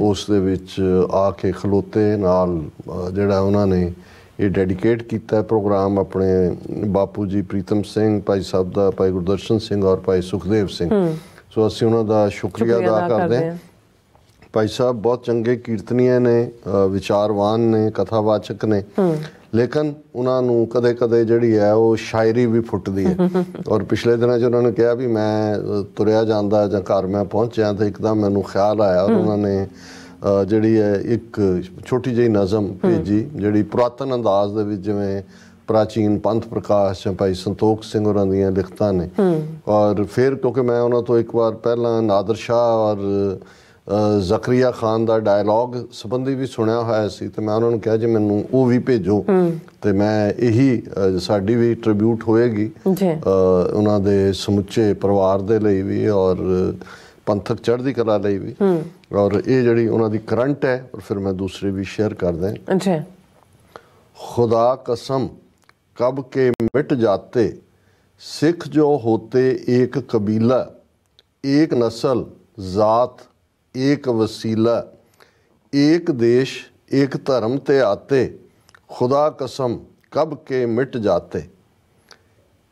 ਉਸ ਦੇ ਵਿੱਚ ਆ ਕੇ ਖਲੋਤੇ ਨਾਲ ਜਿਹੜਾ ਉਹਨਾਂ ਨੇ ਇਹ ਡੈਡੀਕੇਟ ਕੀਤਾ ਪ੍ਰੋਗਰਾਮ ਆਪਣੇ ਬਾਪੂ ਜੀ ਪ੍ਰੀਤਮ ਸਿੰਘ ਭਾਈ ਸਾਹਿਬ ਦਾ ਭਾਈ ਗੁਰਦਰਸ਼ਨ ਸਿੰਘ ਔਰ ਭਾਈ ਸੁਖਦੇਵ ਸਿੰਘ ਸੋ ਅਸੀਂ ਉਹਨਾਂ ਦਾ ਸ਼ੁਕਰੀਆ ਅਦਾ ਕਰਦੇ ਹਾਂ ਭਾਈ ਸਾਹਿਬ ਬਹੁਤ ਚੰਗੇ ਕੀਰਤਨੀਏ ਨੇ ਵਿਚਾਰਵਾਨ ਨੇ ਕਥਾਵਾਚਕ ਨੇ ਲੇਕਿਨ ਉਹਨਾਂ ਨੂੰ ਕਦੇ-ਕਦੇ ਜਿਹੜੀ ਹੈ ਉਹ ਸ਼ਾਇਰੀ ਵੀ ਫੁੱਟਦੀ ਹੈ [laughs] ਔਰ ਪਿਛਲੇ ਦਿਨਾਂ 'ਚ ਉਹਨਾਂ ਨੇ ਕਿਹਾ ਵੀ ਮੈਂ ਤੁਰਿਆ ਜਾਂਦਾ ਜਾਂ ਘਰ ਮੈਂ ਪਹੁੰਚਿਆ ਤਾਂ ਇੱਕਦਮ ਮੈਨੂੰ ਖਿਆਲ ਆਇਆ ਔਰ ਉਹਨਾਂ ਨੇ ਜਿਹੜੀ ਹੈ ਇੱਕ ਛੋਟੀ ਜਿਹੀ ਨਜ਼ਮ ਭੇਜੀ ਜਿਹੜੀ ਪ੍ਰਾਤਨ ਅੰਦਾਜ਼ ਦੇ ਵਿੱਚ ਜਿਵੇਂ ਪ੍ਰਾਚੀਨ ਪੰਥ ਪ੍ਰਕਾਸ਼ ਚ ਭਾਈ ਸੰਤੋਖ ਸਿੰਘ ਹੋਰਾਂ ਦੀਆਂ ਲਿਖਤਾਂ ਨੇ ਔਰ ਫਿਰ ਕਿਉਂਕਿ ਮੈਂ ਉਹਨਾਂ ਤੋਂ ਇੱਕ ਵਾਰ ਪਹਿਲਾਂ ਨਾਦਰ ਸ਼ਾਹ ਔਰ ਜ਼ਕਰੀਆ ਖਾਨ ਦਾ ਡਾਇਲੌਗ ਸੰਬੰਧੀ ਵੀ ਸੁਣਿਆ ਹੋਇਆ ਸੀ ਤੇ ਮੈਂ ਉਹਨਾਂ ਨੂੰ ਕਿਹਾ ਜੀ ਮੈਨੂੰ ਉਹ ਵੀ ਭੇਜੋ ਤੇ ਮੈਂ ਇਹੀ ਸਾਡੀ ਵੀ ਟ੍ਰਿਬਿਊਟ ਹੋਏਗੀ ਜੀ ਉਹਨਾਂ ਦੇ ਸਮੁੱਚੇ ਪਰਿਵਾਰ ਦੇ ਲਈ ਵੀ ਔਰ ਪੰਥਕ ਚੜ੍ਹਦੀ ਕਲਾ ਲਈ ਵੀ ਔਰ ਇਹ ਜਿਹੜੀ ਉਹਨਾਂ ਦੀ ਕਰੰਟ ਹੈ ਔਰ ਫਿਰ ਮੈਂ ਦੂਸਰੀ ਵੀ ਸ਼ੇਅਰ ਕਰਦਾ ਅੱਛਾ ਖੁਦਾ ਕਸਮ ਕਬ ਕੇ ਮਿਟ ਜਾਤੇ ਸਿੱਖ ਜੋ ਹੋਤੇ ਇੱਕ ਕਬੀਲਾ ਇੱਕ ਨਸਲ ਜ਼ਾਤ ਇੱਕ ਵਸੀਲਾ ਇੱਕ ਦੇਸ਼ ਇੱਕ ਧਰਮ ਤੇ ਆਤੇ ਖੁਦਾ ਕਸਮ ਕਬ ਕੇ ਮਿਟ ਜਾਤੇ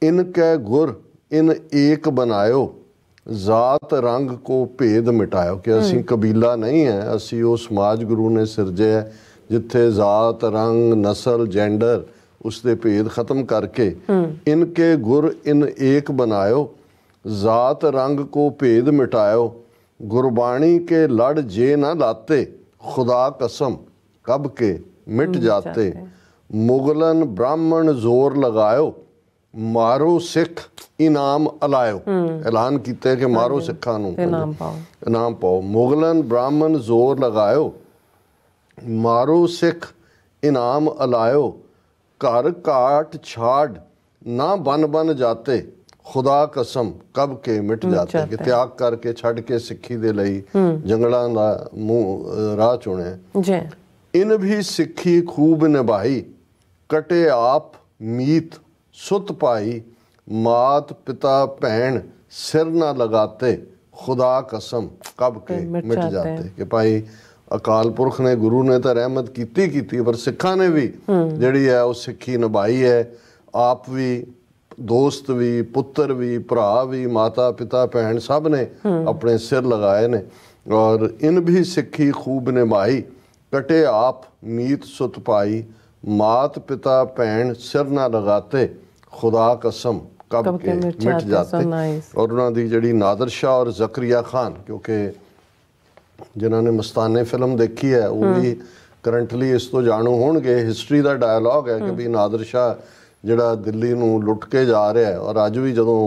ਇਨ ਕੈ ਗੁਰ ਇਨ एक ਬਨਾਇਓ ਜ਼ਾਤ ਰੰਗ ਕੋ ਭੇਦ ਮਿਟਾਇਓ ਕਿ ਅਸੀਂ ਕਬੀਲਾ ਨਹੀਂ ਹੈ ਅਸੀਂ ਉਹ ਸਮਾਜ ਗੁਰੂ ਨੇ ਸਿਰਜਿਆ ਜਿੱਥੇ ਜ਼ਾਤ ਰੰਗ ਨਸਲ ਜੈਂਡਰ ਉਸ ਦੇ ਭੇਦ ਖਤਮ ਕਰਕੇ ਇਨ ਕੇ ਗੁਰ ਇਨ ਏਕ ਬਨਾਇਓ ਜ਼ਾਤ ਰੰਗ ਕੋ ਭੇਦ ਮਿਟਾਇਓ ਗੁਰਬਾਣੀ ਕੇ ਲੜ ਜੇ ਨਾ ਲਾਤੇ ਖੁਦਾ ਕਸਮ ਕਬ ਕੇ ਮਿਟ ਜਾਤੇ ਮੁਗਲਨ ਬ੍ਰਾਹਮਣ ਜ਼ੋਰ ਲਗਾਇਓ ਮਾਰੋ ਸਿੱਖ ਇਨਾਮ ਅਲਾਇਓ ਐਲਾਨ ਕੀਤਾ ਕਿ ਮਾਰੋ ਸਿੱਖਾਂ ਨੂੰ ਇਨਾਮ ਪਾਓ ਇਨਾਮ ਪਾਓ ਮੁਗਲਨ ਬ੍ਰਾਹਮਣ ਜ਼ੋਰ ਲਗਾਇਓ ਮਾਰੋ ਸਿੱਖ ਇਨਾਮ ਅਲਾਇਓ ਘਰ ਘਾਟ ਛਾੜ ਨਾ ਬਨ ਬਨ ਜਾਤੇ ਖੁਦਾ ਕਸਮ ਕਬ ਕੇ ਮਿਟ ਜਾਂਦੇ ਕਿ ਤਿਆਗ ਕਰਕੇ ਛੱਡ ਕੇ ਸਿੱਖੀ ਦੇ ਲਈ ਜੰਗਲਾਂ ਦਾ ਮੂੰਹ ਰਾਹ ਚੁਣੇ ਜੀ ਇਨ ਵੀ ਸਿੱਖੀ ਖੂਬ ਨਿਭਾਈ ਕਟੇ ਆਪ ਮੀਤ ਸੁਤ ਪਾਈ ਮਾਤ ਪਿਤਾ ਭੈਣ ਸਿਰ ਨਾ ਲਗਾਤੇ ਖੁਦਾ ਕਸਮ ਕਬ ਕੇ ਮਿਟ ਜਾਂਦੇ ਕਿ ਭਾਈ ਅਕਾਲ ਪੁਰਖ ਨੇ ਗੁਰੂ ਨੇ ਤਾਂ ਰਹਿਮਤ ਕੀਤੀ ਕੀਤੀ ਪਰ ਸਿੱਖਾਂ ਨੇ ਵੀ ਜਿਹੜੀ ਹੈ ਉਹ ਸਿੱਖੀ ਨਿਭਾਈ ਹੈ ਆਪ ਵੀ ਦੋਸਤ ਵੀ ਪੁੱਤਰ ਵੀ ਭਰਾ ਵੀ ਮਾਤਾ ਪਿਤਾ ਭੈਣ ਸਭ ਨੇ ਆਪਣੇ ਸਿਰ ਲਗਾਏ ਨੇ ਔਰ ਇਨ ਵੀ ਸਿੱਖੀ ਖੂਬ ਨਿਮਾਈ ਕਟੇ ਆਪ ਮੀਤ ਸੁਤ ਪਾਈ ਮਾਤ ਪਿਤਾ ਭੈਣ ਸਿਰ ਨਾ ਲਗਾਤੇ ਖੁਦਾ ਕਸਮ ਕਬ ਕੇ ਮਿਟ ਜਾਤੇ ਔਰ ਉਹਨਾਂ ਦੀ ਜਿਹੜੀ ਨਾਦਰ ਸ਼ਾ ਔਰ ਜ਼ਕਰੀਆ ਖਾਨ ਕਿਉਂਕਿ ਜਿਨ੍ਹਾਂ ਨੇ ਮਸਤਾਨੇ ਫਿਲਮ ਦੇਖੀ ਹੈ ਉਹ ਵੀ ਕਰੰਟਲੀ ਇਸ ਤੋਂ ਜਾਣੂ ਹੋਣਗੇ ਹਿਸਟਰੀ ਦਾ ਡਾਇਲੌਗ ਹੈ ਕਿ ਵੀ ਨਾਦਰ ਸ਼ਾ ਜਿਹੜਾ ਦਿੱਲੀ ਨੂੰ ਲੁੱਟ ਕੇ ਜਾ ਰਿਹਾ ਹੈ ਔਰ ਅੱਜ ਵੀ ਜਦੋਂ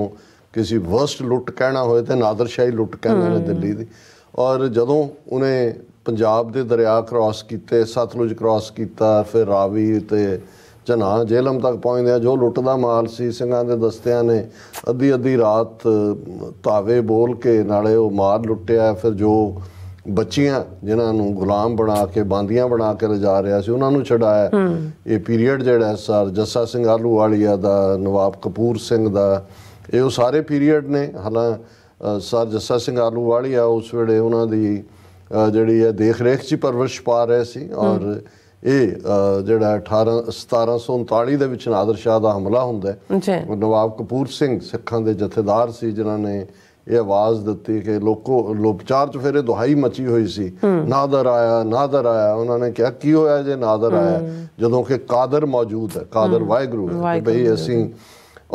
ਕਿਸੇ ਵਰਸਟ ਲੁੱਟ ਕਹਿਣਾ ਹੋਏ ਤੇ ਨਾਦਰਸ਼ਾਹੀ ਲੁੱਟ ਕਹਿੰਦੇ ਨੇ ਦਿੱਲੀ ਦੀ ਔਰ ਜਦੋਂ ਉਹਨੇ ਪੰਜਾਬ ਦੇ ਦਰਿਆ ਕ੍ਰਾਸ ਕੀਤੇ ਸਤਲੁਜ ਕ੍ਰਾਸ ਕੀਤਾ ਫਿਰ ਰਾਵੀ ਤੇ ਜਨਾ ਜੇਲਮ ਤੱਕ ਪਹੁੰਚਦੇ ਆ ਜੋ ਲੁੱਟਦਾ ਮਾਲ ਸੀ ਸਿੰਘਾਂ ਦੇ ਦਸਤਿਆਂ ਨੇ ਅੱਧੀ ਅੱਧੀ ਰਾਤ ਤਾਵੇ ਬੋਲ ਕੇ ਨਾਲੇ ਉਹ ਮਾਲ ਲੁੱਟਿਆ ਫਿਰ ਜੋ ਬੱਚੀਆਂ ਜਿਨ੍ਹਾਂ ਨੂੰ ਗੁਲਾਮ ਬਣਾ ਕੇ ਬਾਂਦੀਆਂ ਬਣਾ ਕੇ ਲਿਜਾ ਰਿਆ ਸੀ ਉਹਨਾਂ ਨੂੰ ਛਡਾਇਆ ਇਹ ਪੀਰੀਅਡ ਜਿਹੜਾ ਸਰ ਜੱਸਾ ਸਿੰਘ ਆਲੂ ਵਾਲੀਆ ਦਾ ਨਵਾਬ ਕਪੂਰ ਸਿੰਘ ਦਾ ਇਹ ਉਹ ਸਾਰੇ ਪੀਰੀਅਡ ਨੇ ਹਾਲਾਂ ਸਰ ਜੱਸਾ ਸਿੰਘ ਆਲੂ ਵਾਲੀਆ ਉਸ ਵੇਲੇ ਉਹਨਾਂ ਦੀ ਜਿਹੜੀ ਹੈ ਦੇਖ ਰੇਖ 'ਚ ਪਰਵਰਿਸ਼ ਪਾ ਰਹੇ ਸੀ ਔਰ ਇਹ ਜਿਹੜਾ 18 1739 ਦੇ ਵਿੱਚ ਨਾਦਰ ਸ਼ਾਹ ਦਾ ਹਮਲਾ ਹੁੰਦਾ ਹੈ ਨਵਾਬ ਕਪੂਰ ਸਿੰਘ ਸਿੱਖਾਂ ਦੇ ਜਥੇਦਾਰ ਸੀ ਜਿਨ੍ਹਾਂ ਨੇ ਇਹ ਆਵਾਜ਼ ਦਿੱਤੀ ਕਿ ਲੋਕੋ ਲੋਪਚਾਰ ਚ ਫਿਰ ਇਹ ਦੁਹਾਈ ਮਚੀ ਹੋਈ ਸੀ ਨਾਦਰ ਆਇਆ ਨਾਦਰ ਆਇਆ ਉਹਨਾਂ ਨੇ ਕਿਹਾ ਕੀ ਹੋਇਆ ਜੇ ਨਾਦਰ ਆਇਆ ਜਦੋਂ ਕਿ ਕਾਦਰ ਮੌਜੂਦ ਹੈ ਕਾਦਰ ਵਾਹਿਗੁਰੂ ਹੈ ਭਈ ਅਸੀਂ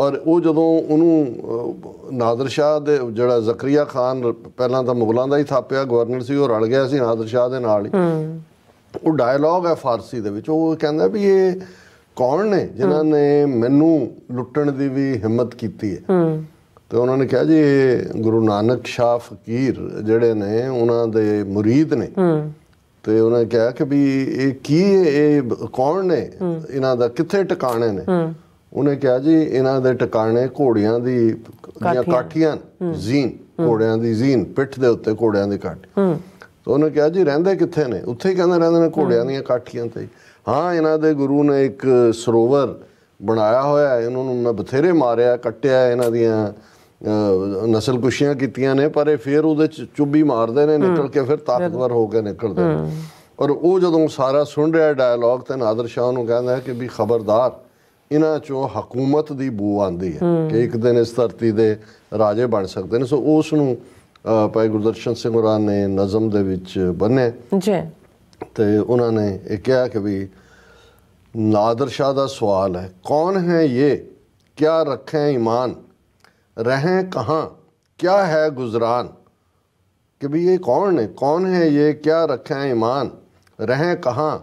ਔਰ ਉਹ ਜਦੋਂ ਉਹਨੂੰ ਨਾਦਰ ਸ਼ਾਹ ਦੇ ਜਿਹੜਾ ਜ਼ਕਰੀਆ ਖਾਨ ਪਹਿਲਾਂ ਤਾਂ ਮੁਗਲਾਂ ਦਾ ਹੀ ਥਾਪਿਆ ਗਵਰਨਰ ਸੀ ਉਹ ਰਲ ਗਿਆ ਸੀ ਨਾਦਰ ਸ਼ਾਹ ਦੇ ਨਾਲ ਹੀ ਉਹ ਡਾਇਲੌਗ ਹੈ ਫਾਰਸੀ ਦੇ ਵਿੱਚ ਉਹ ਕਹਿੰਦਾ ਵੀ ਇਹ ਕੌਣ ਨੇ ਜਿਨ੍ਹਾਂ ਨੇ ਮੈਨੂੰ ਲੁੱਟਣ ਦੀ ਵੀ ਹਿੰਮਤ ਕੀਤੀ ਹੈ ਤੇ ਉਹਨਾਂ ਨੇ ਕਿਹਾ ਜੀ ਗੁਰੂ ਨਾਨਕ ਸ਼ਾਹ ਫਕੀਰ ਜਿਹੜੇ ਨੇ ਉਹਨਾਂ ਦੇ ਮੁਰੀਦ ਨੇ ਤੇ ਉਹਨਾਂ ਨੇ ਕਿਹਾ ਕਿ ਵੀ ਇਹ ਕੀ ਇਹ ਕੌਣ ਨੇ ਇਹਨਾਂ ਦਾ ਕਿੱਥੇ ਟਿਕਾਣੇ ਨੇ ਉਹਨੇ ਕਿਹਾ ਜੀ ਇਹਨਾਂ ਦੇ ਟਿਕਾਣੇ ਘੋੜੀਆਂ ਦੀ ਜਾਂ ਕਾਠੀਆਂ ਜ਼ੀਨ ਘੋੜਿਆਂ ਦੀ ਜ਼ੀਨ ਪਿੱਠ ਦੇ ਉੱਤੇ ਘੋੜਿਆਂ ਦੀ ਕਾਠੀ ਤੇ ਉਹਨੇ ਕਿਹਾ ਜੀ ਰਹਿੰਦੇ ਕਿੱਥੇ ਨੇ ਉੱਥੇ ਹੀ ਕਹਿੰਦਾ ਰਹਿੰਦੇ ਨੇ ਘੋੜਿਆਂ ਦੀਆਂ ਕਾਠੀਆਂ ਤੇ ਹਾਂ ਇਹਨਾਂ ਦੇ ਗੁਰੂ ਨੇ ਇੱਕ ਸਰੋਵਰ ਬਣਾਇਆ ਹੋਇਆ ਹੈ ਇਹਨਾਂ ਨੂੰ ਮੈਂ ਬਥੇਰੇ ਮਾਰਿਆ ਕੱਟਿਆ ਇਹਨਾਂ ਦੀਆਂ ਨਸਲ ਕੁਸ਼ੀਆਂ ਕੀਤੀਆਂ ਨੇ ਪਰ ਇਹ ਫੇਰ ਉਹਦੇ ਚ ਚੁੱਭੀ ਮਾਰਦੇ ਨੇ ਨਿਕਲ ਕੇ ਫਿਰ ਤਾਕਤਵਰ ਹੋ ਕੇ ਨਿਕਲਦੇ ਨੇ ਔਰ ਉਹ ਜਦੋਂ ਸਾਰਾ ਸੁਣ ਰਿਹਾ ਡਾਇਲੌਗ ਤੇ ਨਾਦਰ ਸ਼ਾਹ ਨੂੰ ਕਹਿੰਦਾ ਹੈ ਕਿ ਵੀ ਖਬਰਦਾਰ ਇਹਨਾਂ ਚੋਂ ਹਕੂਮਤ ਦੀ ਬੂ ਆਂਦੀ ਹੈ ਕਿ ਇੱਕ ਦਿਨ ਇਸ ਧਰਤੀ ਦੇ ਰਾਜੇ ਬਣ ਸਕਦੇ ਨੇ ਸੋ ਉਸ ਨੂੰ ਭਾਈ ਗੁਰਦਰਸ਼ਨ ਸਿੰਘ ਹੋਰਾਂ ਨੇ ਨਜ਼ਮ ਦੇ ਵਿੱਚ ਬੰਨੇ ਜੀ ਤੇ ਉਹਨਾਂ ਨੇ ਇਹ ਕਿਹਾ ਕਿ ਵੀ ਨਾਦਰ ਸ਼ਾਹ ਦਾ ਸਵਾਲ ਹੈ ਕੌਣ ਹੈ ਇਹ ਕਿਆ ਰੱਖੇ ਇਮਾਨ रहें कहाँ क्या है गुजरान कि भाई ये कौन है कौन है ये क्या रखें ईमान रहें कहाँ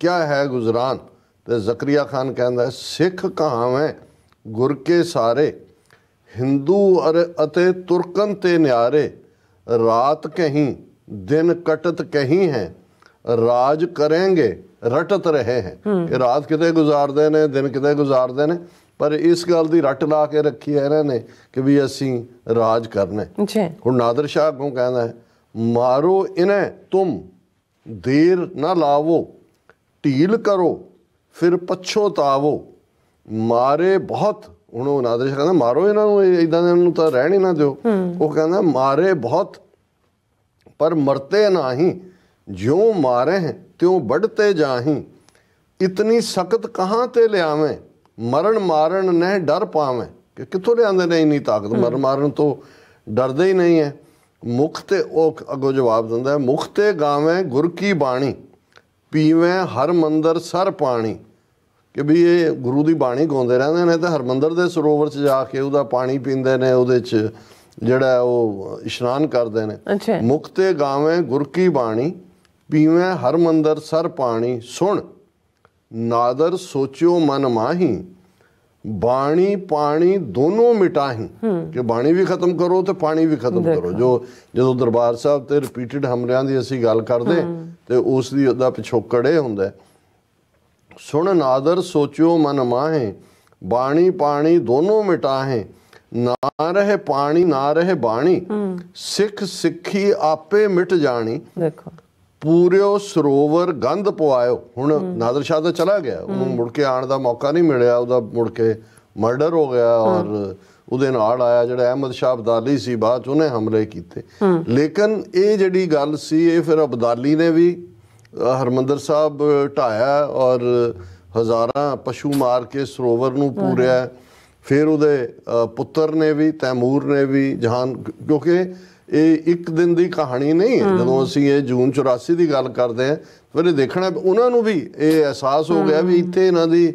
क्या है गुजरान तो जक्रिया खान कहता है सिख कहाँ हैं गुर के सारे हिंदू अरे अते तुरकन ते न्यारे रात कहीं दिन कटत कहीं हैं राज करेंगे रटत रहे हैं कि हम्म। रात कितने गुजार देने दिन कितने गुजारते हैं ਪਰ ਇਸ ਗੱਲ ਦੀ ਰੱਟ ਲਾ ਕੇ ਰੱਖੀ ਹੈ ਇਹਨਾਂ ਨੇ ਕਿ ਵੀ ਅਸੀਂ ਰਾਜ ਕਰਨਾ ਜੀ ਹੁਣ ਨਾਦਰ ਸ਼ਾਹ ਨੂੰ ਕਹਿੰਦਾ ਮਾਰੋ ਇਹਨਾਂ ਤੁਮ ਦੇਰ ਨਾ ਲਾਵੋ ਢੀਲ ਕਰੋ ਫਿਰ ਪਛੋਤਾਵੋ ਮਾਰੇ ਬਹੁਤ ਹੁਣ ਉਹ ਨਾਦਰ ਸ਼ਾਹ ਕਹਿੰਦਾ ਮਾਰੋ ਇਹਨਾਂ ਨੂੰ ਇਦਾਂ ਇਹਨਾਂ ਨੂੰ ਤਾਂ ਰਹਿਣ ਹੀ ਨਾ ਦਿਓ ਉਹ ਕਹਿੰਦਾ ਮਾਰੇ ਬਹੁਤ ਪਰ ਮਰਤੇ ਨਹੀਂ ਜਿਉਂ ਮਾਰੇ ਤਿਉਂ ਵੱਢਤੇ ਜਾਹੀ ਇਤਨੀ ਸਖਤ ਕਹਾਂ ਤੇ ਲਿਆਵੇਂ ਮਰਨ ਮਾਰਨ ਨੇ ਡਰ ਪਾਵੇਂ ਕਿ ਕਿੱਥੋਂ ਲਿਆਂਦੇ ਨੇ ਇੰਨੀ ਤਾਕਤ ਮਰਨ ਮਾਰਨ ਤੋਂ ਡਰਦੇ ਹੀ ਨਹੀਂ ਹੈ ਮੁਖ ਤੇ ਉਹ ਅਗੋ ਜਵਾਬ ਦਿੰਦਾ ਮੁਖ ਤੇ ਗਾਵੇਂ ਗੁਰ ਕੀ ਬਾਣੀ ਪੀਵੇਂ ਹਰ ਮੰਦਰ ਸਰ ਪਾਣੀ ਕਿ ਵੀ ਇਹ ਗੁਰੂ ਦੀ ਬਾਣੀ ਗਾਉਂਦੇ ਰਹਿੰਦੇ ਨੇ ਤਾਂ ਮੰਦਰ ਦੇ ਸਰੋਵਰ 'ਚ ਜਾ ਕੇ ਉਹਦਾ ਪਾਣੀ ਪੀਂਦੇ ਨੇ ਉਹਦੇ 'ਚ ਜਿਹੜਾ ਉਹ ਇਸ਼ਨਾਨ ਕਰਦੇ ਨੇ ਮੁਖ ਤੇ ਗਾਵੇਂ ਗੁਰ ਕੀ ਬਾਣੀ ਪੀਵੇਂ ਹਰ ਮੰਦਰ ਸਰ ਪਾਣੀ ਸੁਣ ਨਾਦਰ ਸੋਚਿਓ ਮਨ ਮਾਹੀ ਬਾਣੀ ਪਾਣੀ ਦੋਨੋਂ ਮਿਟਾਹੀ ਕਿ ਬਾਣੀ ਵੀ ਖਤਮ ਕਰੋ ਤੇ ਪਾਣੀ ਵੀ ਖਤਮ ਕਰੋ ਜੋ ਜਦੋਂ ਦਰਬਾਰ ਸਾਹਿਬ ਤੇ ਰਿਪੀਟਡ ਹਮਲਿਆਂ ਦੀ ਅਸੀਂ ਗੱਲ ਕਰਦੇ ਤੇ ਉਸ ਦੀ ਉਹਦਾ ਪਿਛੋਕੜੇ ਹੁੰਦਾ ਸੁਣ ਨਾਦਰ ਸੋਚਿਓ ਮਨ ਮਾਹੇ ਬਾਣੀ ਪਾਣੀ ਦੋਨੋਂ ਮਿਟਾਹੇ ਨਾ ਰਹੇ ਪਾਣੀ ਨਾ ਰਹੇ ਬਾਣੀ ਸਿੱਖ ਸਿੱਖੀ ਆਪੇ ਮਿਟ ਜਾਣੀ ਦੇਖੋ ਪੂਰੇ ਸਰੋਵਰ ਗੰਧ ਪਵਾਇਓ ਹੁਣ ਨਾਦਰ ਸ਼ਾਹ ਦਾ ਚਲਾ ਗਿਆ ਉਹਨੂੰ ਮੁੜ ਕੇ ਆਣ ਦਾ ਮੌਕਾ ਨਹੀਂ ਮਿਲਿਆ ਉਹਦਾ ਮੁੜ ਕੇ ਮਰਡਰ ਹੋ ਗਿਆ ਔਰ ਉਹਦੇ ਨਾਲ ਆਇਆ ਜਿਹੜਾ ਅਹਿਮਦ ਸ਼ਾਹ ਅਬਦਾਲੀ ਸੀ ਬਾਅਦ ਚ ਉਹਨੇ ਹਮਲੇ ਕੀਤੇ ਲੇਕਿਨ ਇਹ ਜਿਹੜੀ ਗੱਲ ਸੀ ਇਹ ਫਿਰ ਅਬਦਾਲੀ ਨੇ ਵੀ ਹਰਮੰਦਰ ਸਾਹਿਬ ਢਾਇਆ ਔਰ ਹਜ਼ਾਰਾਂ ਪਸ਼ੂ ਮਾਰ ਕੇ ਸਰੋਵਰ ਨੂੰ ਪੂਰਿਆ ਫਿਰ ਉਹਦੇ ਪੁੱਤਰ ਨੇ ਵੀ ਤੈਮੂਰ ਨੇ ਵੀ ਜਹਾਨ ਕਿਉਂਕਿ ਇਹ ਇੱਕ ਦਿਨ ਦੀ ਕਹਾਣੀ ਨਹੀਂ ਹੈ ਜਦੋਂ ਅਸੀਂ ਇਹ ਜੂਨ 84 ਦੀ ਗੱਲ ਕਰਦੇ ਹਾਂ ਫਿਰ ਇਹ ਦੇਖਣਾ ਉਹਨਾਂ ਨੂੰ ਵੀ ਇਹ ਅਹਿਸਾਸ ਹੋ ਗਿਆ ਵੀ ਇੱਥੇ ਇਹਨਾਂ ਦੀ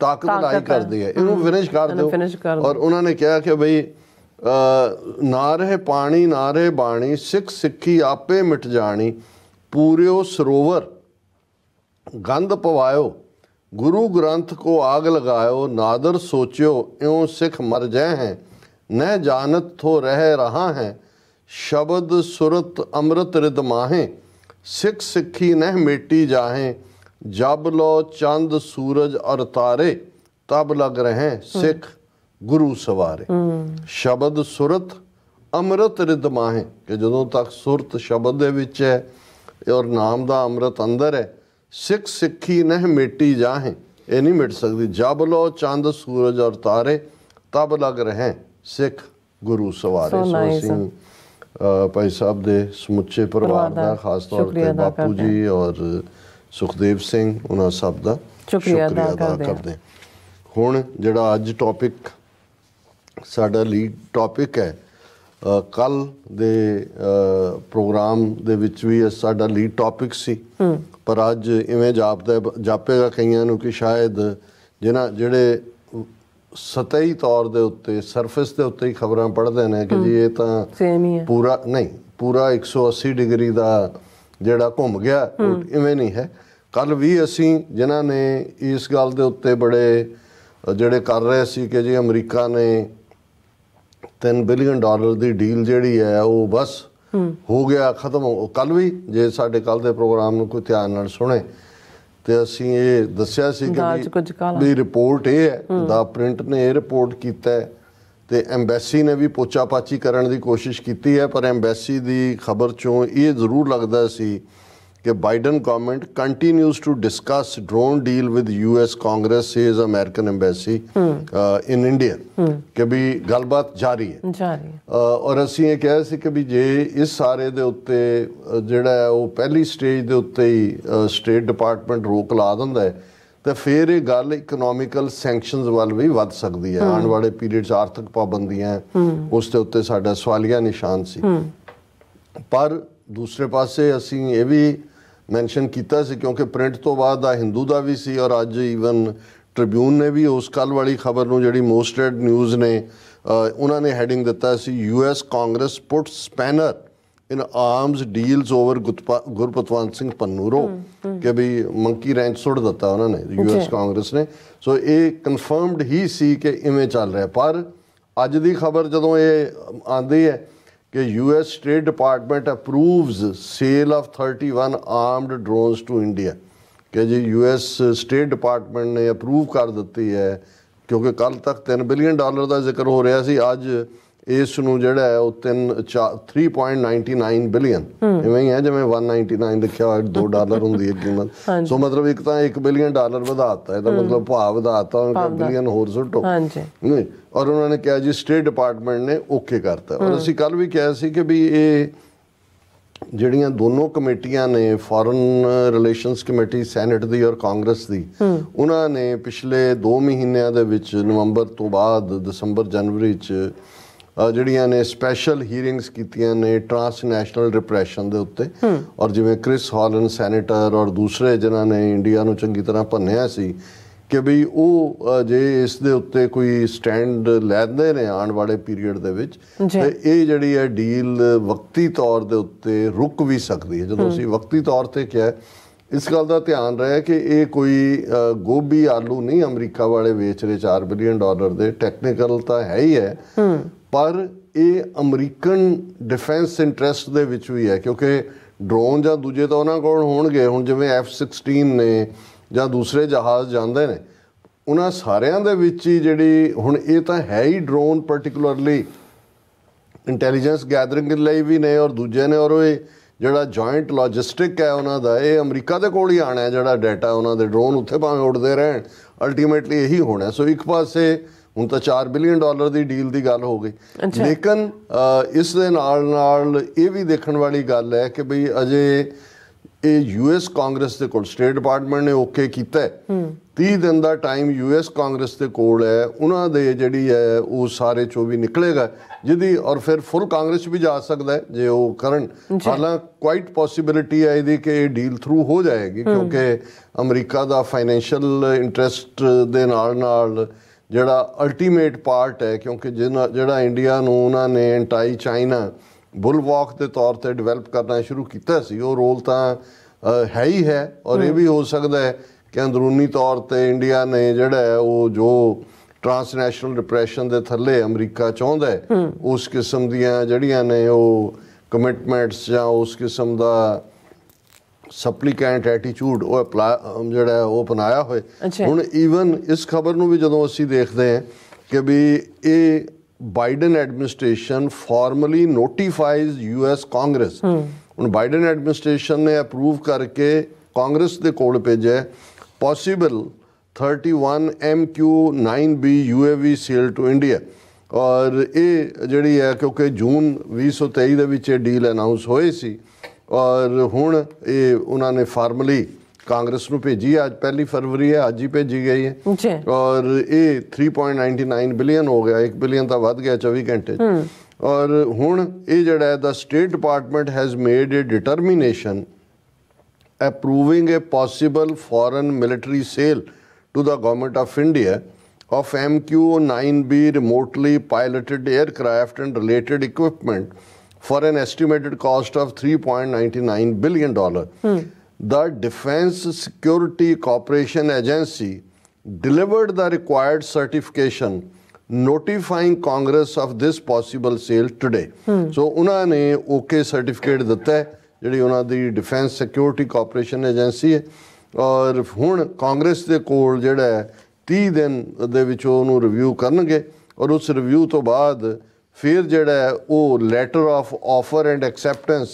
ਤਾਕਤ ਲਾਈ ਕਰਦੇ ਆ ਇਹਨੂੰ ਫਿਨਿਸ਼ ਕਰ ਦਿਓ ਔਰ ਉਹਨਾਂ ਨੇ ਕਿਹਾ ਕਿ ਭਈ ਨਾ ਰਹੇ ਪਾਣੀ ਨਾ ਰਹੇ ਬਾਣੀ ਸਿੱਖ ਸਿੱਖੀ ਆਪੇ ਮਿਟ ਜਾਣੀ ਪੂਰਿਓ ਸਰੋਵਰ ਗੰਧ ਪਵਾਇਓ ਗੁਰੂ ਗ੍ਰੰਥ ਕੋ ਆਗ ਲਗਾਇਓ ਨਾਦਰ ਸੋਚਿਓ ਇਉਂ ਸਿੱਖ ਮਰ ਜਾਏ ਹੈ ਨਹਿ ਜਾਣਤ ਥੋ ਰਹਿ ਰਹਾ ਹੈ ਸ਼ਬਦ ਸੁਰਤ ਅੰਮ੍ਰਿਤ ਰਿਤ ਮਾਹੇ ਸਿੱਖ ਸਿੱਖੀ ਨਹਿ ਮੇਟੀ ਜਾਹੇ ਜਬ ਲੋ ਚੰਦ ਸੂਰਜ ਅਰ ਤਾਰੇ ਤਬ ਲਗ ਰਹੇ ਸਿੱਖ ਗੁਰੂ ਸਵਾਰੇ ਸ਼ਬਦ ਸੁਰਤ ਅੰਮ੍ਰਿਤ ਰਿਤ ਮਾਹੇ ਕਿ ਜਦੋਂ ਤੱਕ ਸੁਰਤ ਸ਼ਬਦ ਦੇ ਵਿੱਚ ਹੈ ਔਰ ਨਾਮ ਦਾ ਅੰਮ੍ਰਿਤ ਅੰਦਰ ਹੈ ਸਿੱਖ ਸਿੱਖੀ ਨਹਿ ਮੇਟੀ ਜਾਹੇ ਇਹ ਨਹੀਂ ਮਿਟ ਸਕਦੀ ਜਬ ਲੋ ਚੰਦ ਸੂਰਜ ਔਰ ਤਾਰੇ ਤਬ ਲਗ ਰਹੇ ਸਿੱਖ ਗੁਰੂ ਸਵਾਰੇ ਸੋ ਸਿੰਘ ਭਾਈ ਸਾਹਿਬ ਦੇ ਸਮੁੱਚੇ ਪਰਿਵਾਰ ਦਾ ਖਾਸ ਤੌਰ ਤੇ ਬਾਪੂ ਜੀ ਔਰ ਸੁਖਦੇਵ ਸਿੰਘ ਉਹਨਾਂ ਸਭ ਦਾ ਸ਼ੁਕਰੀਆ ਅਦਾ ਕਰਦੇ ਹੁਣ ਜਿਹੜਾ ਅੱਜ ਟੌਪਿਕ ਸਾਡਾ ਲੀਡ ਟੌਪਿਕ ਹੈ ਕੱਲ ਦੇ ਪ੍ਰੋਗਰਾਮ ਦੇ ਵਿੱਚ ਵੀ ਸਾਡਾ ਲੀਡ ਟੌਪਿਕ ਸੀ ਪਰ ਅੱਜ ਇਵੇਂ ਜਾਪਦਾ ਜਾਪੇਗਾ ਕਈਆਂ ਨੂੰ ਕਿ ਸ਼ਾਇਦ ਜਿਹਨਾਂ ਜਿਹੜੇ ਸਤਹੀ ਤੌਰ ਦੇ ਉੱਤੇ ਸਰਫੇਸ ਦੇ ਉੱਤੇ ਹੀ ਖਬਰਾਂ ਪੜ੍ਹਦੇ ਨੇ ਕਿ ਜੀ ਇਹ ਤਾਂ ਸੇਮ ਹੀ ਹੈ ਪੂਰਾ ਨਹੀਂ ਪੂਰਾ 180 ਡਿਗਰੀ ਦਾ ਜਿਹੜਾ ਘੁੰਮ ਗਿਆ ਇਵੇਂ ਨਹੀਂ ਹੈ ਕੱਲ ਵੀ ਅਸੀਂ ਜਿਨ੍ਹਾਂ ਨੇ ਇਸ ਗੱਲ ਦੇ ਉੱਤੇ ਬੜੇ ਜਿਹੜੇ ਕਰ ਰਹੇ ਸੀ ਕਿ ਜੀ ਅਮਰੀਕਾ ਨੇ 3 ਬਿਲੀਅਨ ਡਾਲਰ ਦੀ ਡੀਲ ਜਿਹੜੀ ਹੈ ਉਹ ਬਸ ਹੋ ਗਿਆ ਖਤਮ ਕੱਲ ਵੀ ਜੇ ਸਾਡੇ ਕੱਲ ਦੇ ਪ੍ਰੋਗਰਾਮ ਨੂੰ ਕੋਈ ਧਿਆਨ ਨਾਲ ਸੁਣੇ ਤੇ ਅਸੀਂ ਇਹ ਦੱਸਿਆ ਸੀ ਕਿ ਵੀ ਰਿਪੋਰਟ ਇਹ ਹੈ ਦਾ ਪ੍ਰਿੰਟ ਨੇ ਇਹ ਰਿਪੋਰਟ ਕੀਤਾ ਤੇ ਐਮਬੈਸੀ ਨੇ ਵੀ ਪੋਚਾਪਾਚੀ ਕਰਨ ਦੀ ਕੋਸ਼ਿਸ਼ ਕੀਤੀ ਹੈ ਪਰ ਐਮਬੈਸੀ ਦੀ ਖਬਰ ਚੋਂ ਇਹ ਜ਼ਰੂਰ ਲੱਗਦਾ ਸੀ ਕਿ Biden government continues to discuss drone deal with U S Congress is American embassy in India ਕਿ ਵੀ ਗੱਲਬਾਤ ਜਾਰੀ ਹੈ ਜਾਰੀ ਔਰ ਅਸੀਂ ਇਹ ਕਹਿ ਸੀ ਕਿ ਵੀ ਜੇ ਇਸ ਸਾਰੇ ਦੇ ਉੱਤੇ ਜਿਹੜਾ ਹੈ ਉਹ ਪਹਿਲੀ ਸਟੇਜ ਦੇ ਉੱਤੇ ਹੀ ਸਟੇਟ ਡਿਪਾਰਟਮੈਂਟ ਰੋਕ ਲਾ ਦਿੰਦਾ ਹੈ ਤਾਂ ਫਿਰ ਇਹ ਗੱਲ ਇਕਨੋਮਿਕਲ ਸੈਂਕਸ਼ਨਸ ਵੱਲ ਵੀ ਵੱਧ ਸਕਦੀ ਹੈ ਆਉਣ ਵਾਲੇ ਪੀਰੀਅਡਸ ਆਰਥਿਕ ਪਾਬੰਦੀਆਂ ਉਸ ਦੇ ਉੱਤੇ ਸਾਡਾ ਸਵਾਲੀਆ ਨਿਸ਼ਾਨ ਸੀ ਪਰ ਦੂਸਰੇ ਪਾਸੇ ਅਸੀਂ ਇਹ ਵੀ ਮੈਂਸ਼ਨ ਕੀਤਾ ਸੀ ਕਿਉਂਕਿ ਪ੍ਰਿੰਟ ਤੋਂ ਬਾਅਦ ਆ ਹਿੰਦੂ ਦਾ ਵੀ ਸੀ ਔਰ ਅੱਜ ਈਵਨ ਟ੍ਰਿਬਿਊਨ ਨੇ ਵੀ ਉਸ ਕੱਲ ਵਾਲੀ ਖਬਰ ਨੂੰ ਜਿਹੜੀ ਮੋਸਟ ਰੈਡ ਨਿਊਜ਼ ਨੇ ਉਹਨਾਂ ਨੇ ਹੈਡਿੰਗ ਦਿੱਤਾ ਸੀ U S Congress put spanner in arms deals over Gurpatwant Singh Pannun row ਕਿ ਵੀ ਮੰਕੀ ਰੈਂਚ ਸੁੱਟ ਦਿੱਤਾ ਉਹਨਾਂ ਨੇ ਯੂ ਐਸ ਕਾਂਗਰਸ ਨੇ ਸੋ ਇਹ ਕਨਫਰਮਡ ਹੀ ਸੀ ਕਿ ਇਵੇਂ ਚੱਲ ਰਿਹਾ ਪਰ ਅੱਜ ਦੀ ਖਬਰ ਜਦੋਂ ਇਹ ਆਂਦੀ ਹੈ ਕਿ U S State Department approves sale of 31 armed drones to India ਕਿ ਜੀ ਯੂ ਐਸ ਸਟੇਟ ਡਿਪਾਰਟਮੈਂਟ ਨੇ ਅਪਰੂਵ ਕਰ ਦਿੱਤੀ ਹੈ ਕਿਉਂਕਿ ਕੱਲ ਤੱਕ 3 ਬਿਲੀਅਨ ਡਾਲਰ ਦਾ ਜ਼ਿਕਰ ਹੋ ਰਿਹਾ ਸੀ ਅੱਜ ਇਸ ਨੂੰ ਜਿਹੜਾ ਹੈ ਉਹ 3.99 ਬਿਲੀਅਨ ਇਵੇਂ ਹੀ ਹੈ ਜਿਵੇਂ 199 ਲਿਖਿਆ ਹੋਇਆ 2 ਡਾਲਰ ਹੁੰਦੀ ਹੈ ਕੀਮਤ ਸੋ ਮਤਲਬ ਇੱਕ ਤਾਂ 1 ਬਿਲੀਅਨ ਡਾਲਰ ਵਧਾਤਾ ਇਹਦਾ ਮਤਲਬ ਭਾਅ ਵਧਾਤਾ ਉਹਨਾਂ ਬਿਲੀਅਨ ਹੋਰ ਸੁੱਟੋ ਹਾਂਜੀ ਨਹੀਂ ਔਰ ਉਹਨਾਂ ਨੇ ਕਿਹਾ ਜੀ ਸਟੇਟ ਡਿਪਾਰਟਮੈਂਟ ਨੇ ਓਕੇ ਕਰਤਾ ਔਰ ਅਸੀਂ ਕੱਲ ਵੀ ਕਿਹਾ ਸੀ ਕਿ ਵੀ ਇਹ ਜਿਹੜੀਆਂ ਦੋਨੋਂ ਕਮੇਟੀਆਂ ਨੇ ਫੋਰਨ ਰਿਲੇਸ਼ਨਸ ਕਮੇਟੀ ਸੈਨੇਟ ਦੀ ਔਰ ਕਾਂਗਰਸ ਦੀ ਉਹਨਾਂ ਨੇ ਪਿਛਲੇ 2 ਮਹੀਨਿਆਂ ਦੇ ਵਿੱਚ ਨਵੰਬਰ ਤੋਂ ਬਾਅਦ ਦਸੰਬਰ ਜਨਵਰੀ ਚ ਜਿਹੜੀਆਂ ਨੇ ਸਪੈਸ਼ਲ ਹੀਅਰਿੰਗਸ ਕੀਤੀਆਂ ਨੇ ਟ੍ਰਾਂਸਨੈਸ਼ਨਲ ਰਿਪਰੈਸ਼ਨ ਦੇ ਉੱਤੇ ਔਰ ਜਿਵੇਂ ਕ੍ਰਿਸ ਹਾਲਨ ਸੈਨੇਟਰ ਔਰ ਦੂਸਰੇ ਜਿਨ੍ਹਾਂ ਨੇ ਇੰਡੀਆ ਨੂੰ ਚੰਗੀ ਤਰ੍ਹਾਂ ਭੰਨਿਆ ਸੀ ਕਿ ਵੀ ਉਹ ਜੇ ਇਸ ਦੇ ਉੱਤੇ ਕੋਈ ਸਟੈਂਡ ਲੈਂਦੇ ਨੇ ਆਉਣ ਵਾਲੇ ਪੀਰੀਅਡ ਦੇ ਵਿੱਚ ਤੇ ਇਹ ਜਿਹੜੀ ਹੈ ਡੀਲ ਵਕਤੀ ਤੌਰ ਦੇ ਉੱਤੇ ਰੁਕ ਵੀ ਸਕਦੀ ਹੈ ਜਦੋਂ ਅਸੀਂ ਵਕਤੀ ਤੌਰ ਤੇ ਕਿਹਾ ਇਸ ਗੱਲ ਦਾ ਧਿਆਨ ਰਹੇ ਕਿ ਇਹ ਕੋਈ ਗੋਭੀ ਆਲੂ ਨਹੀਂ ਅਮਰੀਕਾ ਵਾਲੇ ਵੇਚ ਰਹੇ 4 ਬਿਲੀਅਨ ਡਾਲਰ ਦੇ ਟੈਕਨੀਕਲ ਤਾਂ ਹੈ ਹੀ ਹੈ ਪਰ ਇਹ ਅਮਰੀਕਨ ਡਿਫੈਂਸ ਇੰਟਰਸਟ ਦੇ ਵਿੱਚ ਵੀ ਹੈ ਕਿਉਂਕਿ ਡਰੋਨ ਜਾਂ ਦੂਜੇ ਤਾਂ ਉਹਨਾਂ ਕੋਲ ਹੋਣਗੇ ਹੁਣ ਜਿਵੇਂ F16 ਨੇ ਜਾਂ ਦੂਸਰੇ ਜਹਾਜ਼ ਜਾਂਦੇ ਨੇ ਉਹਨਾਂ ਸਾਰਿਆਂ ਦੇ ਵਿੱਚ ਹੀ ਜਿਹੜੀ ਹੁਣ ਇਹ ਤਾਂ ਹੈ ਹੀ ਡਰੋਨ ਪਾਰਟਿਕੂਲਰਲੀ ਇੰਟੈਲੀਜੈਂਸ ਗੈਦਰਿੰਗ ਲਈ ਵੀ ਨੇ ਔਰ ਦੂਜੇ ਨੇ ਔਰ ਇਹ ਜਿਹੜਾ ਜੁਆਇੰਟ ਲੌਜਿਸਟਿਕ ਹੈ ਉਹਨਾਂ ਦਾ ਇਹ ਅਮਰੀਕਾ ਦੇ ਕੋਲ ਹੀ ਆਣਾ ਹੈ ਜਿਹੜਾ ਡਾਟਾ ਉਹਨਾਂ ਦੇ ਡਰੋਨ ਉੱਥੇ ਭਾਵੇਂ ਉੱਡਦੇ ਰਹਿਣ ਅਲਟੀਮੇਟਲੀ ਇਹੀ ਹੋਣਾ ਸੋ ਇੱਕ ਪਾਸੇ ਹੁਣ ਤਾਂ 4 ਬਿਲੀਅਨ ਡਾਲਰ ਦੀ ਡੀਲ ਦੀ ਗੱਲ ਹੋ ਗਈ ਲੇਕਿਨ ਇਸ ਦੇ ਨਾਲ ਨਾਲ ਇਹ ਵੀ ਦੇਖਣ ਵਾਲੀ ਗੱਲ ਹੈ ਕਿ ਭਈ ਅਜੇ ਇਹ ਯੂਐਸ ਕਾਂਗਰਸ ਦੇ ਕੋਲ ਸਟੇਟ ਡਿਪਾਰਟਮੈਂਟ ਨੇ ਓਕੇ ਕੀਤਾ ਹੈ 30 ਦਿਨ ਦਾ ਟਾਈਮ ਯੂਐਸ ਕਾਂਗਰਸ ਦੇ ਕੋਲ ਹੈ ਉਹਨਾਂ ਦੇ ਜਿਹੜੀ ਹੈ ਉਹ ਸਾਰੇ ਚੋ ਵੀ ਨਿਕਲੇਗਾ ਜਿਹਦੀ ਔਰ ਫਿਰ ਫੁੱਲ ਕਾਂਗਰਸ ਵੀ ਜਾ ਸਕਦਾ ਹੈ ਜੇ ਉਹ ਕਰਨ ਹਾਲਾਂ ਕੁਆਇਟ ਪੋਸਿਬਿਲਿਟੀ ਹੈ ਇਹਦੀ ਕਿ ਇਹ ਡੀਲ ਥਰੂ ਹੋ ਜਾਏਗੀ ਕਿਉਂਕਿ ਅਮਰੀਕਾ ਦਾ ਫਾਈਨੈਂਸ਼ੀਅਲ ਇੰਟਰਸਟ ਦੇ ਨਾਲ ਨਾਲ ਜਿਹੜਾ ਅਲਟੀਮੇਟ ਪਾਰਟ ਹੈ ਕਿਉਂਕਿ ਜਿਹੜਾ ਇੰਡੀਆ ਨੂੰ ਉਹਨਾਂ ਨੇ ਐਂਟਾਈ ਚਾਈਨਾ ਬੁਲਵਾਕ ਦੇ ਤੌਰ ਤੇ ਡਿਵੈਲਪ ਕਰਨਾ ਸ਼ੁਰੂ ਕੀਤਾ ਸੀ ਉਹ ਰੋਲ ਤਾਂ ਹੈ ਹੀ ਹੈ ਔਰ ਇਹ ਵੀ ਹੋ ਸਕਦਾ ਹੈ ਕਿ ਅੰਦਰੂਨੀ ਤੌਰ ਤੇ ਇੰਡੀਆ ਨੇ ਜਿਹੜਾ ਉਹ ਜੋ ਟ੍ਰਾਂਸਨੈਸ਼ਨਲ ਡਿਪਰੈਸ਼ਨ ਦੇ ਥੱਲੇ ਅਮਰੀਕਾ ਚਾਹੁੰਦਾ ਹੈ ਉਸ ਕਿਸਮ ਦੀਆਂ ਜਿਹੜੀਆਂ ਨੇ ਉਹ ਕਮਿਟਮੈਂਟਸ ਜਾਂ ਉਸ ਕਿਸਮ ਦਾ ਸਪਲੀਕੈਂਟ ਐਟੀਟਿਊਡ ਉਹ ਜਿਹੜਾ ਉਹ ਬਣਾਇਆ ਹੋਏ ਹੁਣ ਈਵਨ ਇਸ ਖਬਰ ਨੂੰ ਵੀ ਜਦੋਂ ਅਸੀਂ ਦੇਖਦੇ ਹਾਂ ਕਿ ਵੀ ਇਹ Biden administration formally notifies US Congress ਹੁਣ ਬਾਈਡਨ ਐਡਮਿਨਿਸਟ੍ਰੇਸ਼ਨ ਨੇ ਅਪਰੂਵ ਕਰਕੇ ਕਾਂਗਰਸ ਦੇ ਕੋਲ ਭੇਜਿਆ possible 31 MQ9B UAV sale to India ਔਰ ਇਹ ਜਿਹੜੀ ਹੈ ਕਿਉਂਕਿ ਜੂਨ 2023 ਦੇ ਵਿੱਚ ਇਹ ਡੀਲ ਅਨਾਉਂਸ ਹੋਈ ਸੀ ਔਰ ਹੁਣ ਇਹ ਉਹਨਾਂ ਨੇ ਫਾਰਮਲੀ ਕਾਂਗਰਸ ਨੂੰ ਭੇਜੀ ਅੱਜ ਪਹਿਲੀ ਫਰਵਰੀ ਹੈ ਅੱਜ ਹੀ ਭੇਜੀ ਗਈ ਹੈ ਔਰ ਇਹ 3.99 ਬਿਲੀਅਨ ਹੋ ਗਿਆ 1 ਬਿਲੀਅਨ ਤਾਂ ਵੱਧ ਗਿਆ 24 ਘੰਟੇ ਔਰ ਹੁਣ ਇਹ ਜਿਹੜਾ ਹੈ ਦਾ State Department has made a determination approving a possible foreign military sale to the government of India of MQ-9B remotely piloted aircraft and related equipment for an estimated cost of 3.99 billion dollar. Hmm. The Defense Security Cooperation Agency delivered the required certification notifying Congress of this possible sale today. Hmm. So ਉਹਨਾਂ ਨੇ okay certificate ਦਿੱਤਾ ਜਿਹੜੀ ਉਹਨਾਂ ਦੀ defence security corporation agency ਹੈ ਔਰ ਹੁਣ ਕਾਂਗਰਸ ਦੇ ਕੋਲ ਜਿਹੜਾ 30 din de vich oh nu review karnge aur us review to baad ਫਿਰ ਜਿਹੜਾ ਉਹ letter of offer and acceptance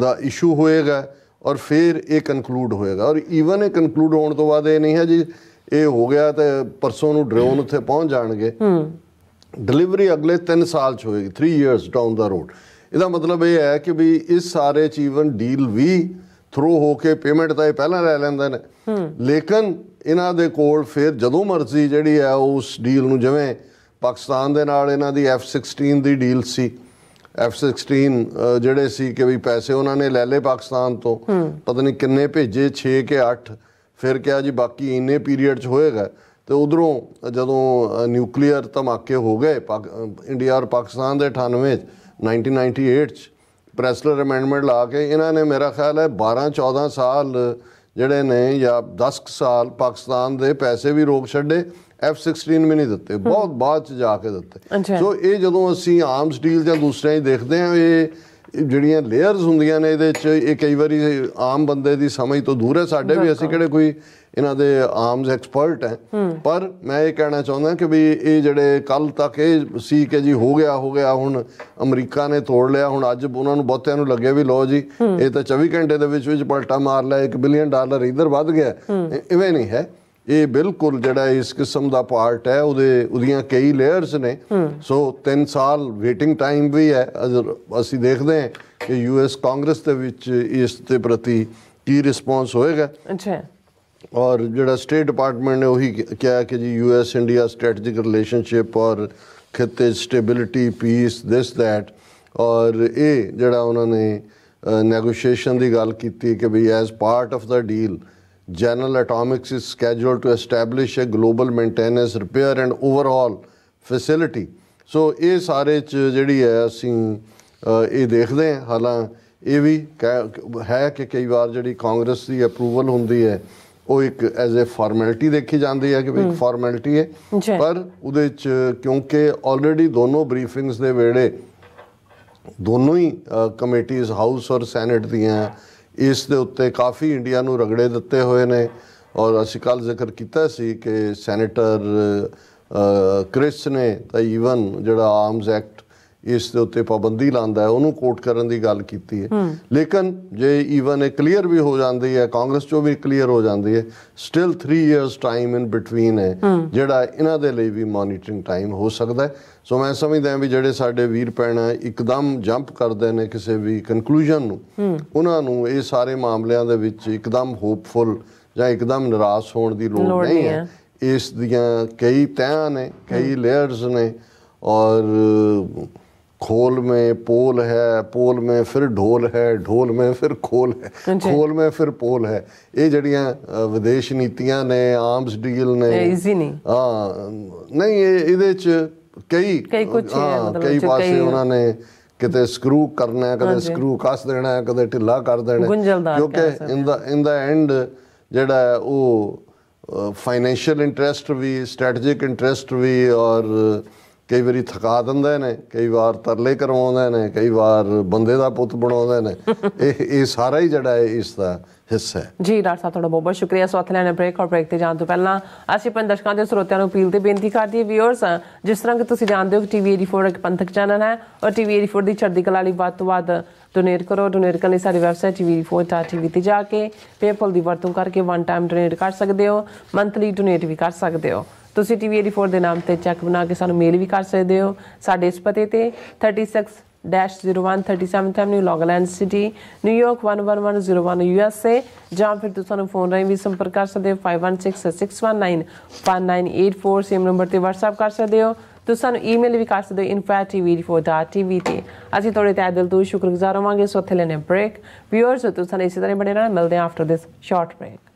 ਦਾ ਇਸ਼ੂ ਹੋਏਗਾ ਔਰ ਫਿਰ ਇਹ ਕਨਕਲੂਡ ਹੋਏਗਾ ਔਰ ਈਵਨ ਇਹ ਕਨਕਲੂਡ ਹੋਣ ਤੋਂ ਬਾਅਦ ਇਹ ਨਹੀਂ ਹੈ ਜੀ ਇਹ ਹੋ ਗਿਆ ਤੇ ਪਰਸੋਂ ਨੂੰ ਡਰੋਨ ਉੱਥੇ ਪਹੁੰਚ ਜਾਣਗੇ ਹੂੰ ਡਿਲੀਵਰੀ ਅਗਲੇ 3 ਸਾਲ ਚ ਹੋਏਗੀ 3 ਇਅਰਸ ਡਾਊਨ ਦਾ ਰੋਡ ਇਹਦਾ ਮਤਲਬ ਇਹ ਹੈ ਕਿ ਵੀ ਇਸ ਸਾਰੇ ਚ ਈਵਨ ਡੀਲ ਵੀ ਥਰੂ ਹੋ ਕੇ ਪੇਮੈਂਟ ਤਾਂ ਇਹ ਪਹਿਲਾਂ ਲੈ ਲੈਂਦੇ ਨੇ ਲੇਕਿਨ ਇਹਨਾਂ ਦੇ ਕੋਲ ਫਿਰ ਜਦੋਂ ਮਰਜ਼ੀ ਜਿਹੜੀ ਹੈ ਉਸ ਡੀਲ ਨੂੰ ਜਿਵੇਂ ਪਾਕਿਸਤਾਨ ਦੇ ਨਾਲ ਇਹਨਾਂ ਦੀ F16 ਦੀ ਡੀਲ ਸੀ F16 ਜਿਹੜੇ ਸੀ ਕਿ ਵੀ ਪੈਸੇ ਉਹਨਾਂ ਨੇ ਲੈ ਲਏ ਪਾਕਿਸਤਾਨ ਤੋਂ ਪਤਾ ਨਹੀਂ ਕਿੰਨੇ ਭੇਜੇ 6 ਕਿ 8 ਫਿਰ ਕਿਹਾ ਜੀ ਬਾਕੀ ਇੰਨੇ ਪੀਰੀਅਡ 'ਚ ਹੋਏਗਾ ਤੇ ਉਧਰੋਂ ਜਦੋਂ ਨਿਊਕਲੀਅਰ ਧਮਾਕੇ ਹੋ ਗਏ ਇੰਡੀਆ ਔਰ ਪਾਕਿਸਤਾਨ ਦੇ 98 1998 'ਚ ਪ੍ਰੈਸਲਰ ਅਮੈਂਡਮੈਂਟ ਲਾ ਕੇ ਇਹਨਾਂ ਨੇ ਮੇਰਾ ਖਿਆਲ ਹੈ 12 14 ਸਾਲ ਜਿਹੜੇ ਨੇ ਜਾਂ 10 ਸਾਲ ਪਾਕਿਸਤਾਨ ਦੇ ਪੈਸੇ ਵੀ ਰੋਕ ਛੱਡੇ F16 ਵੀ ਨਹੀਂ ਦਿੱਤੇ ਬਹੁਤ ਬਾਅਦ ਚ ਜਾ ਕੇ ਦਿੱਤੇ ਸੋ ਇਹ ਜਦੋਂ ਅਸੀਂ ਆਰਮਸ ਡੀਲ ਜਾਂ ਦੂਸਰੇ ਹੀ ਦੇਖਦੇ ਆ ਇਹ ਜਿਹੜੀਆਂ ਲੇਅਰਸ ਹੁੰਦੀਆਂ ਨੇ ਇਹਦੇ ਚ ਇਹ ਕਈ ਵਾਰੀ ਆਮ ਬੰਦੇ ਦੀ ਸਮਝ ਤੋਂ ਦੂਰ ਹੈ ਸਾਡੇ ਵੀ ਅਸੀਂ ਕਿਹੜੇ ਕੋਈ ਇਹਨਾਂ ਦੇ ਆਰਮਸ ਐਕਸਪਰਟ ਹੈ ਪਰ ਮੈਂ ਇਹ ਕਹਿਣਾ ਚਾਹੁੰਦਾ ਕਿ ਵੀ ਇਹ ਜਿਹੜੇ ਕੱਲ ਤੱਕ ਇਹ ਸੀ ਕਿ ਜੀ ਹੋ ਗਿਆ ਹੋ ਗਿਆ ਹੁਣ ਅਮਰੀਕਾ ਨੇ ਤੋੜ ਲਿਆ ਹੁਣ ਅੱਜ ਉਹਨਾਂ ਨੂੰ ਬਹੁਤਿਆਂ ਨੂੰ ਲੱਗਿਆ ਵੀ ਲੋ ਜੀ ਇਹ ਤਾਂ 24 ਘੰਟੇ ਦੇ ਵਿੱਚ ਵਿੱਚ ਪਲਟਾ ਮਾਰ ਲਿਆ 1 ਬਿਲੀਅਨ ਡਾਲਰ ਇਧਰ ਵੱਧ ਗਿਆ ਇਵੇਂ ਨਹੀਂ ਹੈ ਇਹ ਬਿਲਕੁਲ ਜਿਹੜਾ ਇਸ ਕਿਸਮ ਦਾ ਪਾਰਟ ਹੈ ਉਹਦੇ ਉਹਦੀਆਂ ਕਈ ਲੇਅਰਸ ਨੇ ਸੋ 3 ਸਾਲ ਵੇਟਿੰਗ ਟਾਈਮ ਵੀ ਹੈ ਅਸੀਂ ਦੇਖਦੇ ਹਾਂ ਕਿ ਯੂਐਸ ਕਾਂਗਰਸ ਦੇ ਵਿੱਚ ਇਸ ਤੇ ਪ੍ਰਤੀ ਕੀ ਰਿਸਪੌਂਸ ਹੋਏਗਾ ਅੱਛਾ ਔਰ ਜਿਹੜਾ ਸਟੇਟ ਡਿਪਾਰਟਮੈਂਟ ਨੇ ਉਹੀ ਕਿਹਾ ਕਿ ਜੀ ਯੂਐਸ ਇੰਡੀਆ ਸਟ੍ਰੈਟੈਜਿਕ ਰਿਲੇਸ਼ਨਸ਼ਿਪ ਔਰ ਖਿੱਤੇ ਸਟੇਬਿਲਿਟੀ ਪੀਸ ਦਿਸ ਥੈਟ ਔਰ ਇਹ ਜਿਹੜਾ ਉਹਨਾਂ ਨੇ ਨੈਗੋਸ਼ੀਏਸ਼ਨ ਦੀ ਗੱਲ ਕੀਤੀ ਕਿ ਵੀ ਐਸ ਪਾਰਟ ਆਫ ਦਾ deal General Atomics is scheduled to establish a global maintenance, repair and overhaul facility. So ਇਹ ਸਾਰੇ ਚ ਜਿਹੜੀ ਹੈ ਅਸੀਂ ਇਹ ਦੇਖਦੇ ਹਾਂ ਹਾਲਾਂ ਇਹ ਵੀ ਹੈ ਕਿ ਕਈ ਵਾਰ ਜਿਹੜੀ ਕਾਂਗਰਸ ਦੀ ਅਪਰੂਵਲ ਹੁੰਦੀ ਹੈ ਉਹ ਇੱਕ ਐਜ਼ ਅ ਫਾਰਮੈਲਿਟੀ ਦੇਖੀ ਜਾਂਦੀ ਹੈ ਕਿ ਵੀ ਇੱਕ ਫਾਰਮੈਲਿਟੀ ਹੈ ਪਰ ਉਹਦੇ ਚ ਕਿਉਂਕਿ ਆਲਰੇਡੀ ਦੋਨੋਂ ਬਰੀਫਿੰਗਸ ਦੇ ਵੇਲੇ ਦੋਨੋਂ ਹੀ ਕਮੇਟੀਆਂ ਹਾਊਸ ਔਰ ਸੈਨੇਟ ਦੀਆਂ ਇਸ ਦੇ ਉੱਤੇ ਕਾਫੀ ਇੰਡੀਆ ਨੂੰ ਰਗੜੇ ਦਿੱਤੇ ਹੋਏ ਨੇ ਔਰ ਅਸੀਂ ਕੱਲ ਜ਼ਿਕਰ ਕੀਤਾ ਸੀ ਕਿ ਸੈਨੇਟਰ ਕ੍ਰਿਸ ਨੇ ਤਾਂ ਈਵਨ ਜਿਹੜਾ ਆਰਮਸ ਐਕਟ ਇਸ ਦੇ ਉੱਤੇ ਪਾਬੰਦੀ ਲਾਂਦਾ ਹੈ ਉਹਨੂੰ ਕੋਟ ਕਰਨ ਦੀ ਗੱਲ ਕੀਤੀ ਹੈ ਲੇਕਿਨ ਜੇ ਈਵਨ ਇਹ ਕਲੀਅਰ ਵੀ ਹੋ ਜਾਂਦੀ ਹੈ ਕਾਂਗਰਸ ਚੋਂ ਵੀ ਕਲੀਅਰ ਹੋ ਜਾਂਦੀ ਹੈ still 3 years time in between ਹੈ ਜਿਹੜਾ ਇਹਨਾਂ ਦੇ ਲਈ ਵੀ ਮੋਨੀਟਰਿੰਗ ਟਾਈਮ ਹੋ ਸਕਦਾ ਹੈ ਸੋ ਮੈਂ ਸਮਝਦਾ ਵੀ ਜਿਹੜੇ ਸਾਡੇ ਵੀਰ ਪੈਣਾ ਇੱਕਦਮ ਜੰਪ ਕਰਦੇ ਨੇ ਕਿਸੇ ਵੀ ਕਨਕਲੂਜਨ ਨੂੰ ਉਹਨਾਂ ਨੂੰ ਇਹ ਸਾਰੇ ਮਾਮਲਿਆਂ ਦੇ ਵਿੱਚ ਇੱਕਦਮ ਹੋਪਫੁਲ ਜਾਂ ਇੱਕਦਮ ਨਿਰਾਸ਼ ਹੋਣ ਦੀ ਲੋੜ ਨਹੀਂ ਹੈ ਇਸ ਦੀਆਂ ਕਈ ਤੈਹਾਂ ਨੇ ਕਈ ਲੇਅਰਸ ਨੇ ਔਰ ਖੋਲ ਮੇ ਪੋਲ ਹੈ ਪੋਲ ਮੇ ਫਿਰ ਢੋਲ ਹੈ ਢੋਲ ਮੇ ਫਿਰ ਖੋਲ ਹੈ ਖੋਲ ਮੇ ਫਿਰ ਪੋਲ ਹੈ ਇਹ ਜਿਹੜੀਆਂ ਵਿਦੇਸ਼ ਨੀਤੀਆਂ ਨੇ ਆਰਮਸ ਡੀਲ ਨੇ ਈਜ਼ੀ ਨਹੀਂ ਹਾਂ ਨਹੀਂ ਇਹਦੇ ਚ ਕਈ ਕਈ ਕੁਝ ਹੈ ਮਤਲਬ ਕਈ ਪਾਸੇ ਉਹਨਾਂ ਨੇ ਕਿਤੇ ਸਕਰੂ ਕਰਨਾ ਹੈ ਕਦੇ ਸਕਰੂ ਕੱਸ ਦੇਣਾ ਹੈ ਕਦੇ ਢਿੱਲਾ ਕਰ ਦੇਣਾ ਕਿਉਂਕਿ ਇਨ ਦਾ ਇਨ ਦਾ ਐਂਡ ਜਿਹੜਾ ਉਹ ਫਾਈਨੈਂਸ਼ੀਅਲ ਇੰਟਰਸਟ ਵੀ ਸਟ੍ਰੈਟੈਜਿਕ ਇੰਟਰਸਟ ਵੀ ਔਰ ਕਈ ਵਾਰੀ ਥਕਾ ਦਿੰਦੇ ਨੇ ਕਈ ਵਾਰ ਤਰਲੇ ਕਰਵਾਉਂਦੇ ਨੇ ਕਈ ਵਾਰ ਬੰਦੇ ਦਾ ਪੁੱਤ ਬਣਾਉਂਦੇ ਨੇ [laughs] ਇਹ ਇਹ ਸਾਰਾ ਹੀ ਜਿਹੜਾ ਹੈ ਇਸ ਦਾ ਹਿੱਸਾ ਹੈ ਜੀ ਡਾਕਟਰ ਸਾਹਿਬ ਤੁਹਾਡਾ ਬਹੁਤ ਬਹੁਤ ਸ਼ੁਕਰੀਆ ਸਵਾਥ ਲੈਣੇ ਬ੍ਰੇਕ ਔਰ ਬ੍ਰੇਕ ਤੇ ਜਾਣ ਤੋਂ ਪਹਿਲਾਂ ਅਸੀਂ ਪੰਜ ਦਰਸ਼ਕਾਂ ਦੇ ਸਰੋਤਿਆਂ ਨੂੰ ਅਪੀਲ ਤੇ ਬੇਨਤੀ ਕਰਦੀ ਵੀਅਰਸ ਜਿਸ ਤਰ੍ਹਾਂ ਕਿ ਤੁਸੀਂ ਜਾਣਦੇ ਹੋ ਕਿ ਟੀਵੀ 84 ਇੱਕ ਪੰਥਕ ਚੈਨਲ ਹੈ ਔਰ ਟੀਵੀ 84 ਦੀ ਚੜ੍ਹਦੀ ਕਲਾ ਲਈ ਵੱਧ ਤੋਂ ਵੱਧ ਡੋਨੇਟ ਕਰੋ ਡੋਨੇਟ ਕਰਨ ਲਈ ਸਾਡੀ ਵੈਬਸਾਈਟ tv4.tv ਤੇ ਜਾ ਕੇ ਪੇਪਲ ਦੀ ਵਰਤੋਂ ਕਰਕੇ ਵਨ ਟਾਈਮ ਡੋਨੇਟ ਕਰ ਸਕਦੇ ਹੋ ਮੰਥਲੀ ਡੋਨੇਟ ਵੀ ਕਰ ਸਕਦੇ ਹੋ ਤੁਸੀਂ TV84 ਦੇ ਨਾਮ ਤੇ ਚੈੱਕ ਬਣਾ ਕੇ ਸਾਨੂੰ ਮੇਲ ਵੀ ਕਰ ਸਕਦੇ ਹੋ ਸਾਡੇ ਇਸ ਪਤੇ ਤੇ 36 01 37th ਐਵਨਿਊ ਲੌਗਲੈਂਡ ਸਿਟੀ ਨਿਊਯਾਰਕ 11101 ਯੂਐਸਏ ਜਾਂ ਫਿਰ ਤੁਸੀਂ ਸਾਨੂੰ ਫੋਨ ਰਾਹੀਂ ਵੀ ਸੰਪਰਕ ਕਰ ਸਕਦੇ ਹੋ 516-619-5984 ਸੇਮ ਨੰਬਰ ਤੇ WhatsApp ਕਰ ਸਕਦੇ ਹੋ ਤੁਸੀਂ ਸਾਨੂੰ ਈਮੇਲ ਵੀ ਕਰ ਸਕਦੇ ਹੋ info@tv4.tv ਤੇ ਅਸੀਂ ਤੁਹਾਡੇ ਤੇ ਦਿਲ ਤੋਂ ਸ਼ੁਕਰਗੁਜ਼ਾਰ ਹੋਵਾਂਗੇ ਸੋ ਇੱਥੇ ਲੈਣੇ ਬ੍ਰੇਕ ਵੀਅਰਸ ਤੁਸੀਂ ਸਾਨੂੰ ਇਸੇ ਤਰ੍ਹਾਂ ਬਣੇ ਰਹਿਣਾ ਮਿਲਦੇ ਹਾਂ ਆਫਟਰ ਦਿਸ ਸ਼ਾਰਟ ਬ੍ਰੇਕ